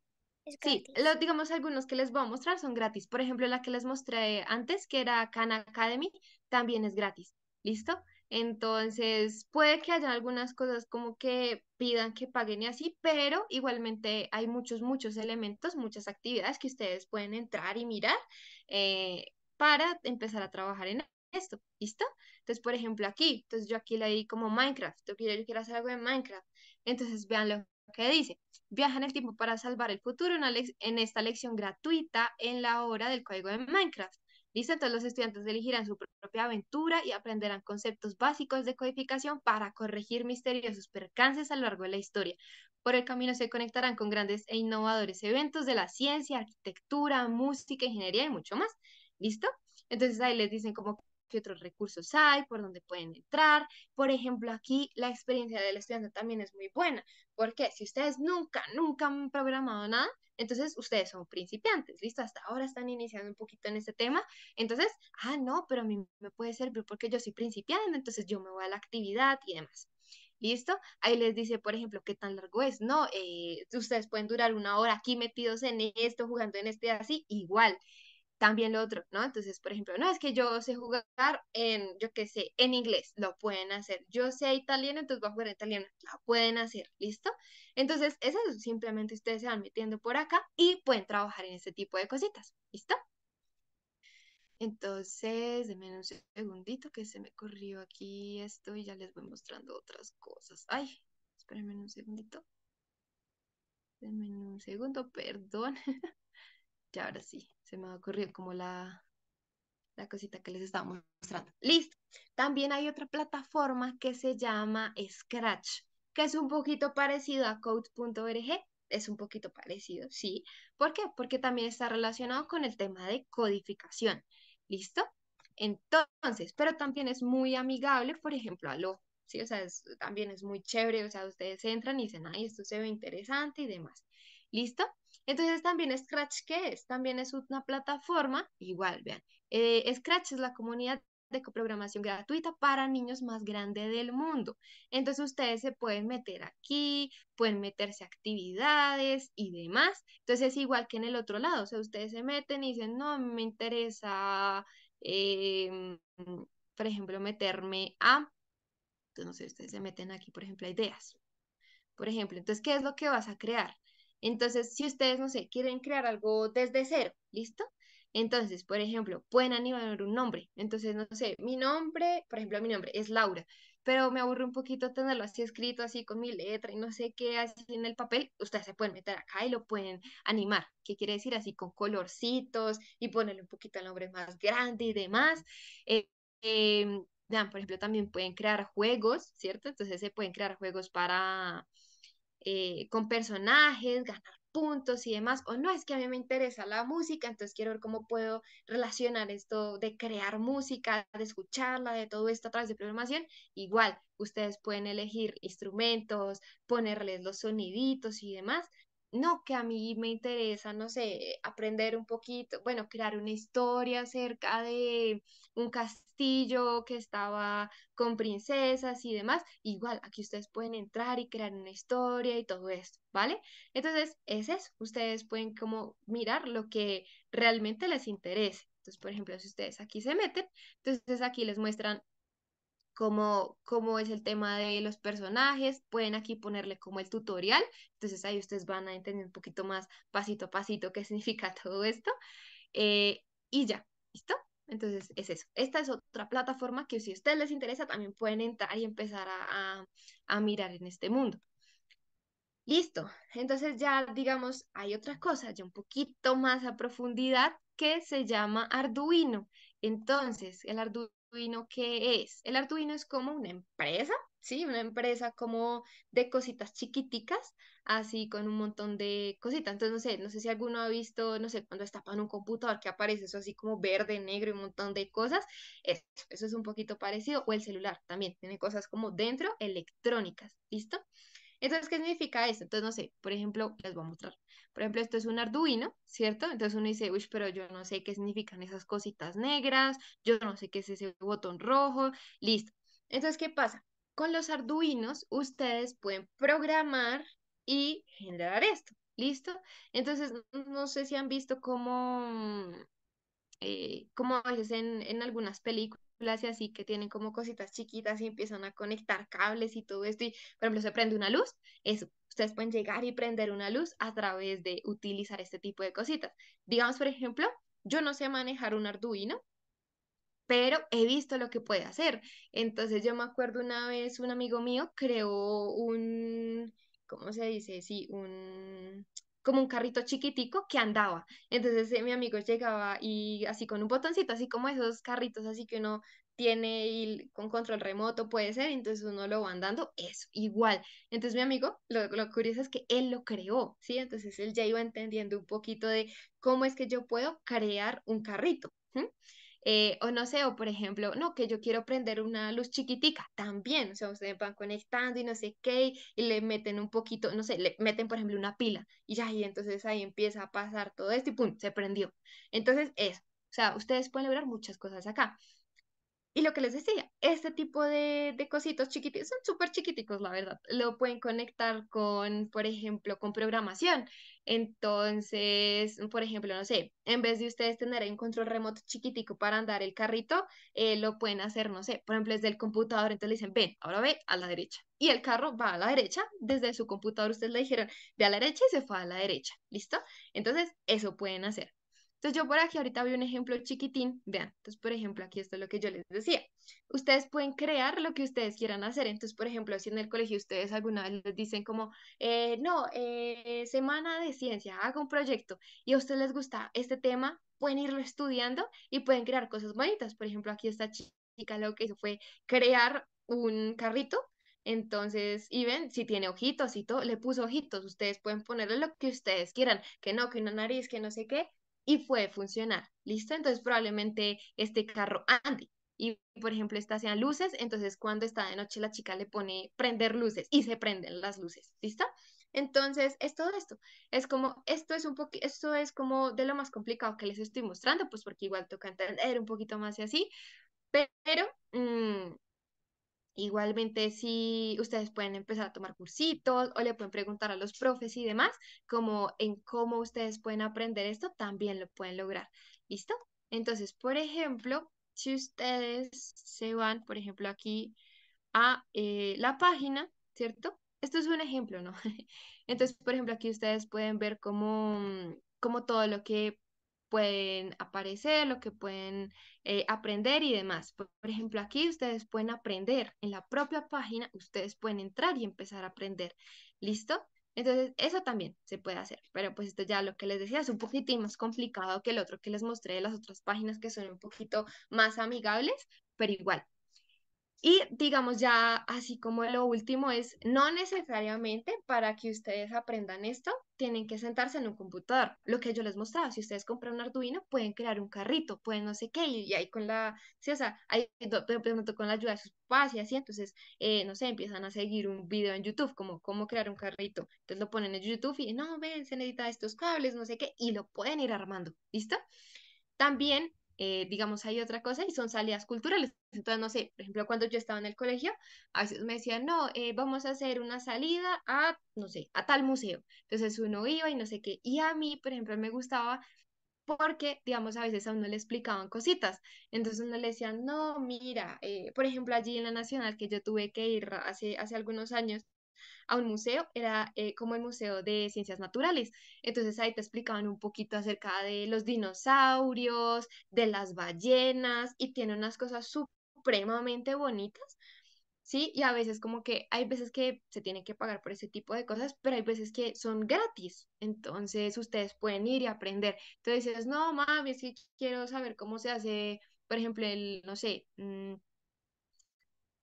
Sí, digamos, algunos que les voy a mostrar son gratis. Por ejemplo, la que les mostré antes, que era Khan Academy, también es gratis. ¿Listo? Entonces, puede que haya algunas cosas como que pidan que paguen y así, pero igualmente hay muchos, muchos elementos, muchas actividades que ustedes pueden entrar y mirar eh, para empezar a trabajar en esto, ¿listo? Entonces, por ejemplo, aquí, entonces yo aquí le di como Minecraft, yo quiero, yo hacer algo en Minecraft, entonces vean lo que dice, viaja en el tiempo para salvar el futuro en esta lección gratuita en la hora del código de Minecraft. Listo, entonces los estudiantes elegirán su propia aventura y aprenderán conceptos básicos de codificación para corregir misteriosos percances a lo largo de la historia. Por el camino se conectarán con grandes e innovadores eventos de la ciencia, arquitectura, música, ingeniería y mucho más. ¿Listo? Entonces ahí les dicen como qué otros recursos hay, por dónde pueden entrar. Por ejemplo, aquí la experiencia del estudiante también es muy buena, porque si ustedes nunca, nunca han programado nada, entonces ustedes son principiantes, ¿listo? Hasta ahora están iniciando un poquito en este tema. Entonces, ah, no, pero a mí me puede servir porque yo soy principiante, entonces yo me voy a la actividad y demás. ¿Listo? Ahí les dice, por ejemplo, qué tan largo es, ¿no? Eh, ustedes pueden durar una hora aquí metidos en esto, jugando en este así, igual también lo otro, ¿no? Entonces, por ejemplo, no es que yo sé jugar en, yo qué sé, en inglés, lo pueden hacer. Yo sé italiano, entonces voy a jugar en italiano, lo pueden hacer, ¿listo? Entonces, eso simplemente ustedes se van metiendo por acá y pueden trabajar en este tipo de cositas, ¿listo? Entonces, denme un segundito que se me corrió aquí esto y ya les voy mostrando otras cosas. Ay, espérenme un segundito. Denme un segundo, perdón. ahora sí, se me ha ocurrido como la, la cosita que les estaba mostrando. Listo. También hay otra plataforma que se llama Scratch, que es un poquito parecido a code.org. Es un poquito parecido, sí. ¿Por qué? Porque también está relacionado con el tema de codificación. ¿Listo? Entonces, pero también es muy amigable, por ejemplo, al Sí, o sea, también es muy chévere, o sea, ustedes entran y dicen, ay, esto se ve interesante y demás. ¿Listo? Entonces también Scratch, ¿qué es? También es una plataforma, igual, vean, eh, Scratch es la comunidad de coprogramación gratuita para niños más grande del mundo. Entonces ustedes se pueden meter aquí, pueden meterse actividades y demás. Entonces es igual que en el otro lado, o sea, ustedes se meten y dicen, no, me interesa, em, por ejemplo, meterme a, entonces ustedes se meten aquí, por ejemplo, a ideas. Por ejemplo, entonces, ¿qué es lo que vas a crear? Entonces, si ustedes, no sé, quieren crear algo desde cero, ¿listo? Entonces, por ejemplo, pueden animar un nombre. Entonces, no sé, mi nombre, por ejemplo, mi nombre es Laura, pero me aburre un poquito tenerlo así escrito, así con mi letra y no sé qué, así en el papel. Ustedes se pueden meter acá y lo pueden animar, ¿Qué quiere decir así con colorcitos y ponerle un poquito el nombre más grande y demás. Eh, eh por ejemplo, también pueden crear juegos, ¿cierto? Entonces se pueden crear juegos para, eh, con personajes, ganar puntos y demás, o no, es que a mí me interesa la música, entonces quiero ver cómo puedo relacionar esto de crear música, de escucharla, de todo esto a través de programación. Igual, ustedes pueden elegir instrumentos, ponerles los soniditos y demás no, que a mí me interesa, no sé, aprender un poquito, bueno, crear una historia acerca de un castillo que estaba con princesas y demás. Igual, aquí ustedes pueden entrar y crear una historia y todo esto, ¿vale? Entonces, es eso, ustedes pueden como mirar lo que realmente les interese. Entonces, por ejemplo, si ustedes aquí se meten, entonces aquí les muestran cómo, cómo es el tema de los personajes, pueden aquí ponerle como el tutorial, entonces ahí ustedes van a entender un poquito más pasito a pasito qué significa todo esto. Eh, y ya, ¿listo? Entonces es eso. Esta es otra plataforma que si a ustedes les interesa también pueden entrar y empezar a, a, a mirar en este mundo. Listo. Entonces ya digamos, hay otra cosa, ya un poquito más a profundidad que se llama Arduino. Entonces, el Arduino Arduino qué es? El Arduino es como una empresa, ¿sí? Una empresa como de cositas chiquiticas, así con un montón de cositas. Entonces, no sé, no sé si alguno ha visto, no sé, cuando para un computador que aparece eso así como verde, negro y un montón de cosas. Eso, eso es un poquito parecido. O el celular también, tiene cosas como dentro electrónicas, ¿listo? Entonces, ¿qué significa eso? Entonces, no sé, por ejemplo, les voy a mostrar por ejemplo, esto es un Arduino, ¿cierto? Entonces uno dice, uy, pero yo no sé qué significan esas cositas negras, yo no sé qué es ese botón rojo, listo. Entonces, ¿qué pasa? Con los Arduinos, ustedes pueden programar y generar esto, ¿listo? Entonces, no sé si han visto cómo, eh, como a veces en, en algunas películas y así que tienen como cositas chiquitas y empiezan a conectar cables y todo esto y por ejemplo se prende una luz, eso, ustedes pueden llegar y prender una luz a través de utilizar este tipo de cositas. Digamos, por ejemplo, yo no sé manejar un Arduino, pero he visto lo que puede hacer. Entonces yo me acuerdo una vez un amigo mío creó un, ¿cómo se dice? Sí, un como un carrito chiquitico que andaba. Entonces eh, mi amigo llegaba y así con un botoncito, así como esos carritos, así que uno tiene con control remoto, puede ser, entonces uno lo va andando, eso, igual. Entonces mi amigo, lo, curioso es que él lo creó, ¿sí? Entonces él ya iba entendiendo un poquito de cómo es que yo puedo crear un carrito. Eh, o no sé, o por ejemplo, no, que yo quiero prender una luz chiquitica, también, o sea, ustedes van conectando y no sé qué, y le meten un poquito, no sé, le meten, por ejemplo, una pila, y ya, y entonces ahí empieza a pasar todo esto y pum, se prendió. Entonces, eso, o sea, ustedes pueden lograr muchas cosas acá. Y lo que les decía, este tipo de, de cositos chiquititos, son súper chiquiticos, la verdad. Lo pueden conectar con, por ejemplo, con programación. Entonces, por ejemplo, no sé, en vez de ustedes tener un control remoto chiquitico para andar el carrito, eh, lo pueden hacer, no sé, por ejemplo, desde el computador. Entonces le dicen, ven, ahora ve a la derecha. Y el carro va a la derecha. Desde su computador ustedes le dijeron, ve a la derecha y se fue a la derecha. ¿Listo? Entonces, eso pueden hacer. Entonces yo por aquí ahorita vi un ejemplo chiquitín, vean, entonces por ejemplo aquí esto es lo que yo les decía, ustedes pueden crear lo que ustedes quieran hacer, entonces por ejemplo si en el colegio ustedes alguna vez les dicen como, eh, no, eh, semana de ciencia, haga un proyecto y a ustedes les gusta este tema, pueden irlo estudiando y pueden crear cosas bonitas, por ejemplo aquí esta chica lo que hizo fue crear un carrito entonces, y ven, si tiene ojitos y todo, le puso ojitos. Ustedes pueden ponerle lo que ustedes quieran, que no, que una nariz, que no sé qué, y puede funcionar. ¿Listo? Entonces probablemente este carro Andy, y por ejemplo estas sean luces, entonces cuando está de noche la chica le pone prender luces y se prenden las luces, ¿listo? Entonces es todo esto, es como, esto es un poquito, esto es como de lo más complicado que les estoy mostrando, pues porque igual toca entender un poquito más y así, pero mm, Igualmente, si ustedes pueden empezar a tomar cursitos o le pueden preguntar a los profes y demás, como en cómo ustedes pueden aprender esto, también lo pueden lograr. ¿Listo? Entonces, por ejemplo, si ustedes se van, por ejemplo, aquí a eh, la página, ¿cierto? Esto es un ejemplo, ¿no? Entonces, por ejemplo, aquí ustedes pueden ver cómo, cómo todo lo que pueden aparecer, lo que pueden eh, aprender y demás. Por, ejemplo, aquí ustedes pueden aprender en la propia página, ustedes pueden entrar y empezar a aprender. ¿Listo? Entonces, eso también se puede hacer, pero pues esto ya lo que les decía es un poquito más complicado que el otro que les mostré de las otras páginas que son un poquito más amigables, pero igual y digamos ya así como lo último es, no necesariamente para que ustedes aprendan esto, tienen que sentarse en un computador. Lo que yo les mostraba, si ustedes compran un Arduino, pueden crear un carrito, pueden no sé qué, y, ahí con la, o sea, ahí con la ayuda de sus papás y así, entonces, eh, no sé, empiezan a seguir un video en YouTube, como cómo crear un carrito. Entonces lo ponen en YouTube y, no, ven, se necesitan estos cables, no sé qué, y lo pueden ir armando, ¿listo? También eh, digamos, hay otra cosa y son salidas culturales. Entonces, no sé, por ejemplo, cuando yo estaba en el colegio, a veces me decían, no, eh, vamos a hacer una salida a, no sé, a tal museo. Entonces uno iba y no sé qué. Y a mí, por ejemplo, me gustaba porque, digamos, a veces a uno le explicaban cositas. Entonces uno le decía, no, mira, eh, por ejemplo, allí en la Nacional que yo tuve que ir hace, hace algunos años, a un museo, era eh, como el Museo de Ciencias Naturales. Entonces ahí te explicaban un poquito acerca de los dinosaurios, de las ballenas, y tiene unas cosas supremamente bonitas. ¿sí? Y a veces como que hay veces que se tiene que pagar por ese tipo de cosas, pero hay veces que son gratis. Entonces ustedes pueden ir y aprender. Entonces dices, no, mames, es que quiero saber cómo se hace, por ejemplo, el, no sé, mmm,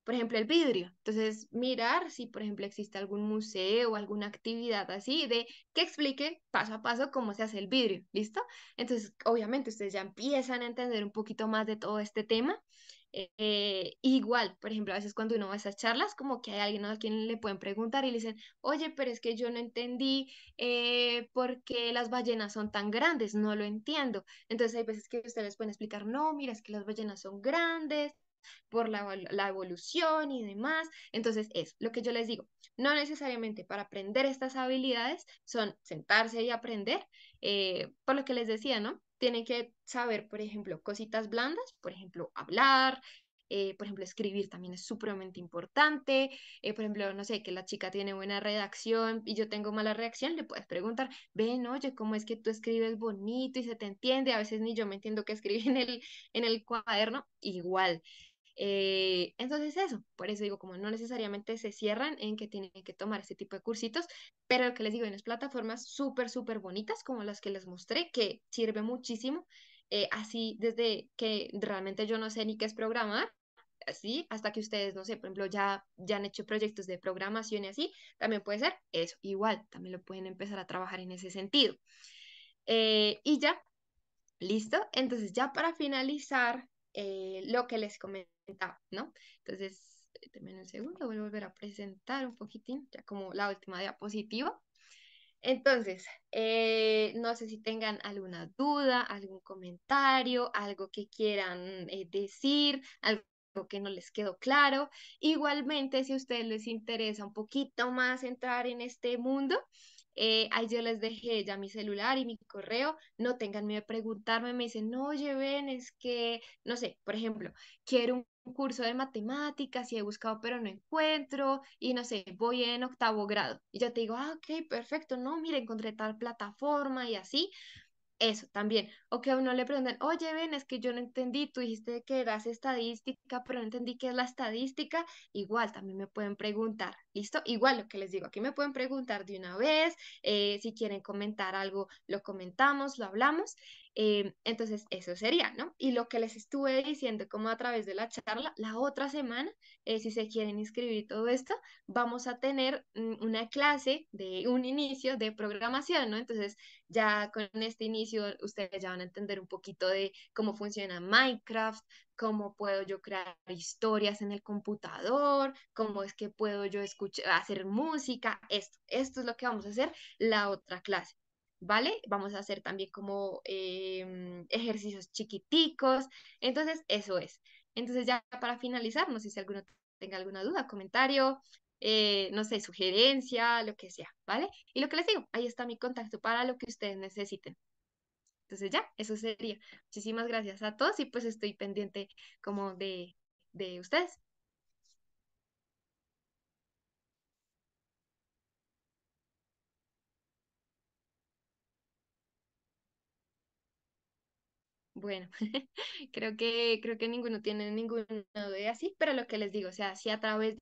por ejemplo, el vidrio. Entonces, mirar si, por ejemplo, existe algún museo o alguna actividad así de que explique paso a paso cómo se hace el vidrio, ¿listo? Entonces, obviamente, ustedes ya empiezan a entender un poquito más de todo este tema. Eh, eh, igual, por ejemplo, a veces cuando uno va a esas charlas, como que hay alguien a quien le pueden preguntar y le dicen, oye, pero es que yo no entendí eh, por qué las ballenas son tan grandes, no lo entiendo. Entonces hay veces que ustedes pueden explicar, no, mira, es que las ballenas son grandes, por la, evolución y demás. Entonces, es lo que yo les digo, no necesariamente para aprender estas habilidades son sentarse y aprender, eh, por lo que les decía, ¿no? Tienen que saber, por ejemplo, cositas blandas, por ejemplo, hablar, eh, por ejemplo, escribir también es supremamente importante. Eh, por ejemplo, no sé, que la chica tiene buena redacción y yo tengo mala redacción, le puedes preguntar, ven, oye, ¿cómo es que tú escribes bonito y se te entiende? A veces ni yo me entiendo que escribí en el, en el cuaderno. Igual, eh, entonces eso, por eso digo, como no necesariamente se cierran en que tienen que tomar este tipo de cursitos, pero lo que les digo, en las plataformas súper, súper bonitas como las que les mostré, que sirve muchísimo, eh, así desde que realmente yo no sé ni qué es programar, así, hasta que ustedes, no sé, por ejemplo, ya, ya han hecho proyectos de programación y así, también puede ser eso, igual, también lo pueden empezar a trabajar en ese sentido. Eh, y ya, listo, entonces ya para finalizar, lo que les comento ¿no? Entonces, eh, también un segundo, voy a volver a presentar un poquitín, ya como la última diapositiva. Entonces, eh, no sé si tengan alguna duda, algún comentario, algo que quieran eh, decir, algo que no les quedó claro. Igualmente, si a ustedes les interesa un poquito más entrar en este mundo, ahí yo les dejé ya mi celular y mi correo. No tengan miedo de preguntarme, me dicen, no, ven, es que, no sé, por ejemplo, quiero un un curso de matemáticas y he buscado pero no encuentro y no sé, voy en octavo grado y yo te digo, ah, ok, perfecto, no, mire, encontré tal plataforma y así. Eso también. O que a uno le pregunten oye, ven, es que yo no entendí, tú dijiste que eras estadística, pero no entendí qué es la estadística. Igual también me pueden preguntar, ¿listo? Igual lo que les digo, aquí me pueden preguntar de una vez, eh, si quieren comentar algo, lo comentamos, lo hablamos. Em, entonces, eso sería, ¿no? Y lo que les estuve diciendo como a través de la charla, la otra semana, eh, si se quieren inscribir todo esto, vamos a tener mm, una clase de un inicio de programación, ¿no? Entonces, ya con este inicio, ustedes ya van a entender un poquito de cómo funciona Minecraft, cómo puedo yo crear historias en el computador, cómo es que puedo yo escuchar, hacer música, esto, esto es lo que vamos a hacer la otra clase. ¿vale? Vamos a hacer también como em, ejercicios chiquiticos. Entonces, eso es. Entonces, ya para finalizar, no sé si alguno tenga alguna duda, comentario, eh, no sé, sugerencia, lo que sea, ¿vale? Y lo que les digo, ahí está mi contacto para lo que ustedes necesiten. Entonces, ya, eso sería. Muchísimas gracias a todos y pues estoy pendiente como de ustedes. Bueno, creo que, creo que ninguno tiene ninguna duda así, pero lo que les digo, o sea, si a través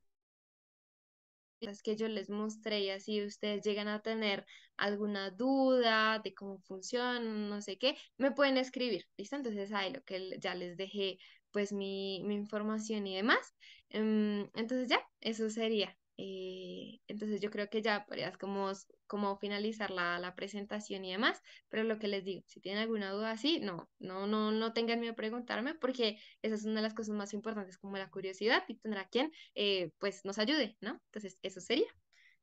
de las que yo les mostré y así ustedes llegan a tener alguna duda de cómo funciona, no sé qué, me pueden escribir, ¿listo? Entonces ahí lo que ya les dejé pues mi, mi información y demás. Em, entonces ya, eso sería. Eh, entonces yo creo que ya podrías como, como finalizar la, la, presentación y demás, pero lo que les digo, si tienen alguna duda así, no, no, no, no tengan miedo a preguntarme porque esa es una de las cosas más importantes como la curiosidad y tendrá quien eh, pues nos ayude, ¿no? Entonces eso sería.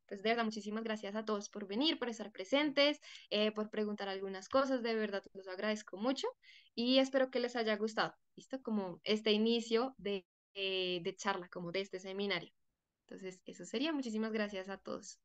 Entonces, de verdad, muchísimas gracias a todos por venir, por estar presentes, eh, por preguntar algunas cosas. De verdad, los agradezco mucho y espero que les haya gustado, ¿listo? Como este inicio de, de charla, como de este seminario. Entonces, eso sería. Muchísimas gracias a todos.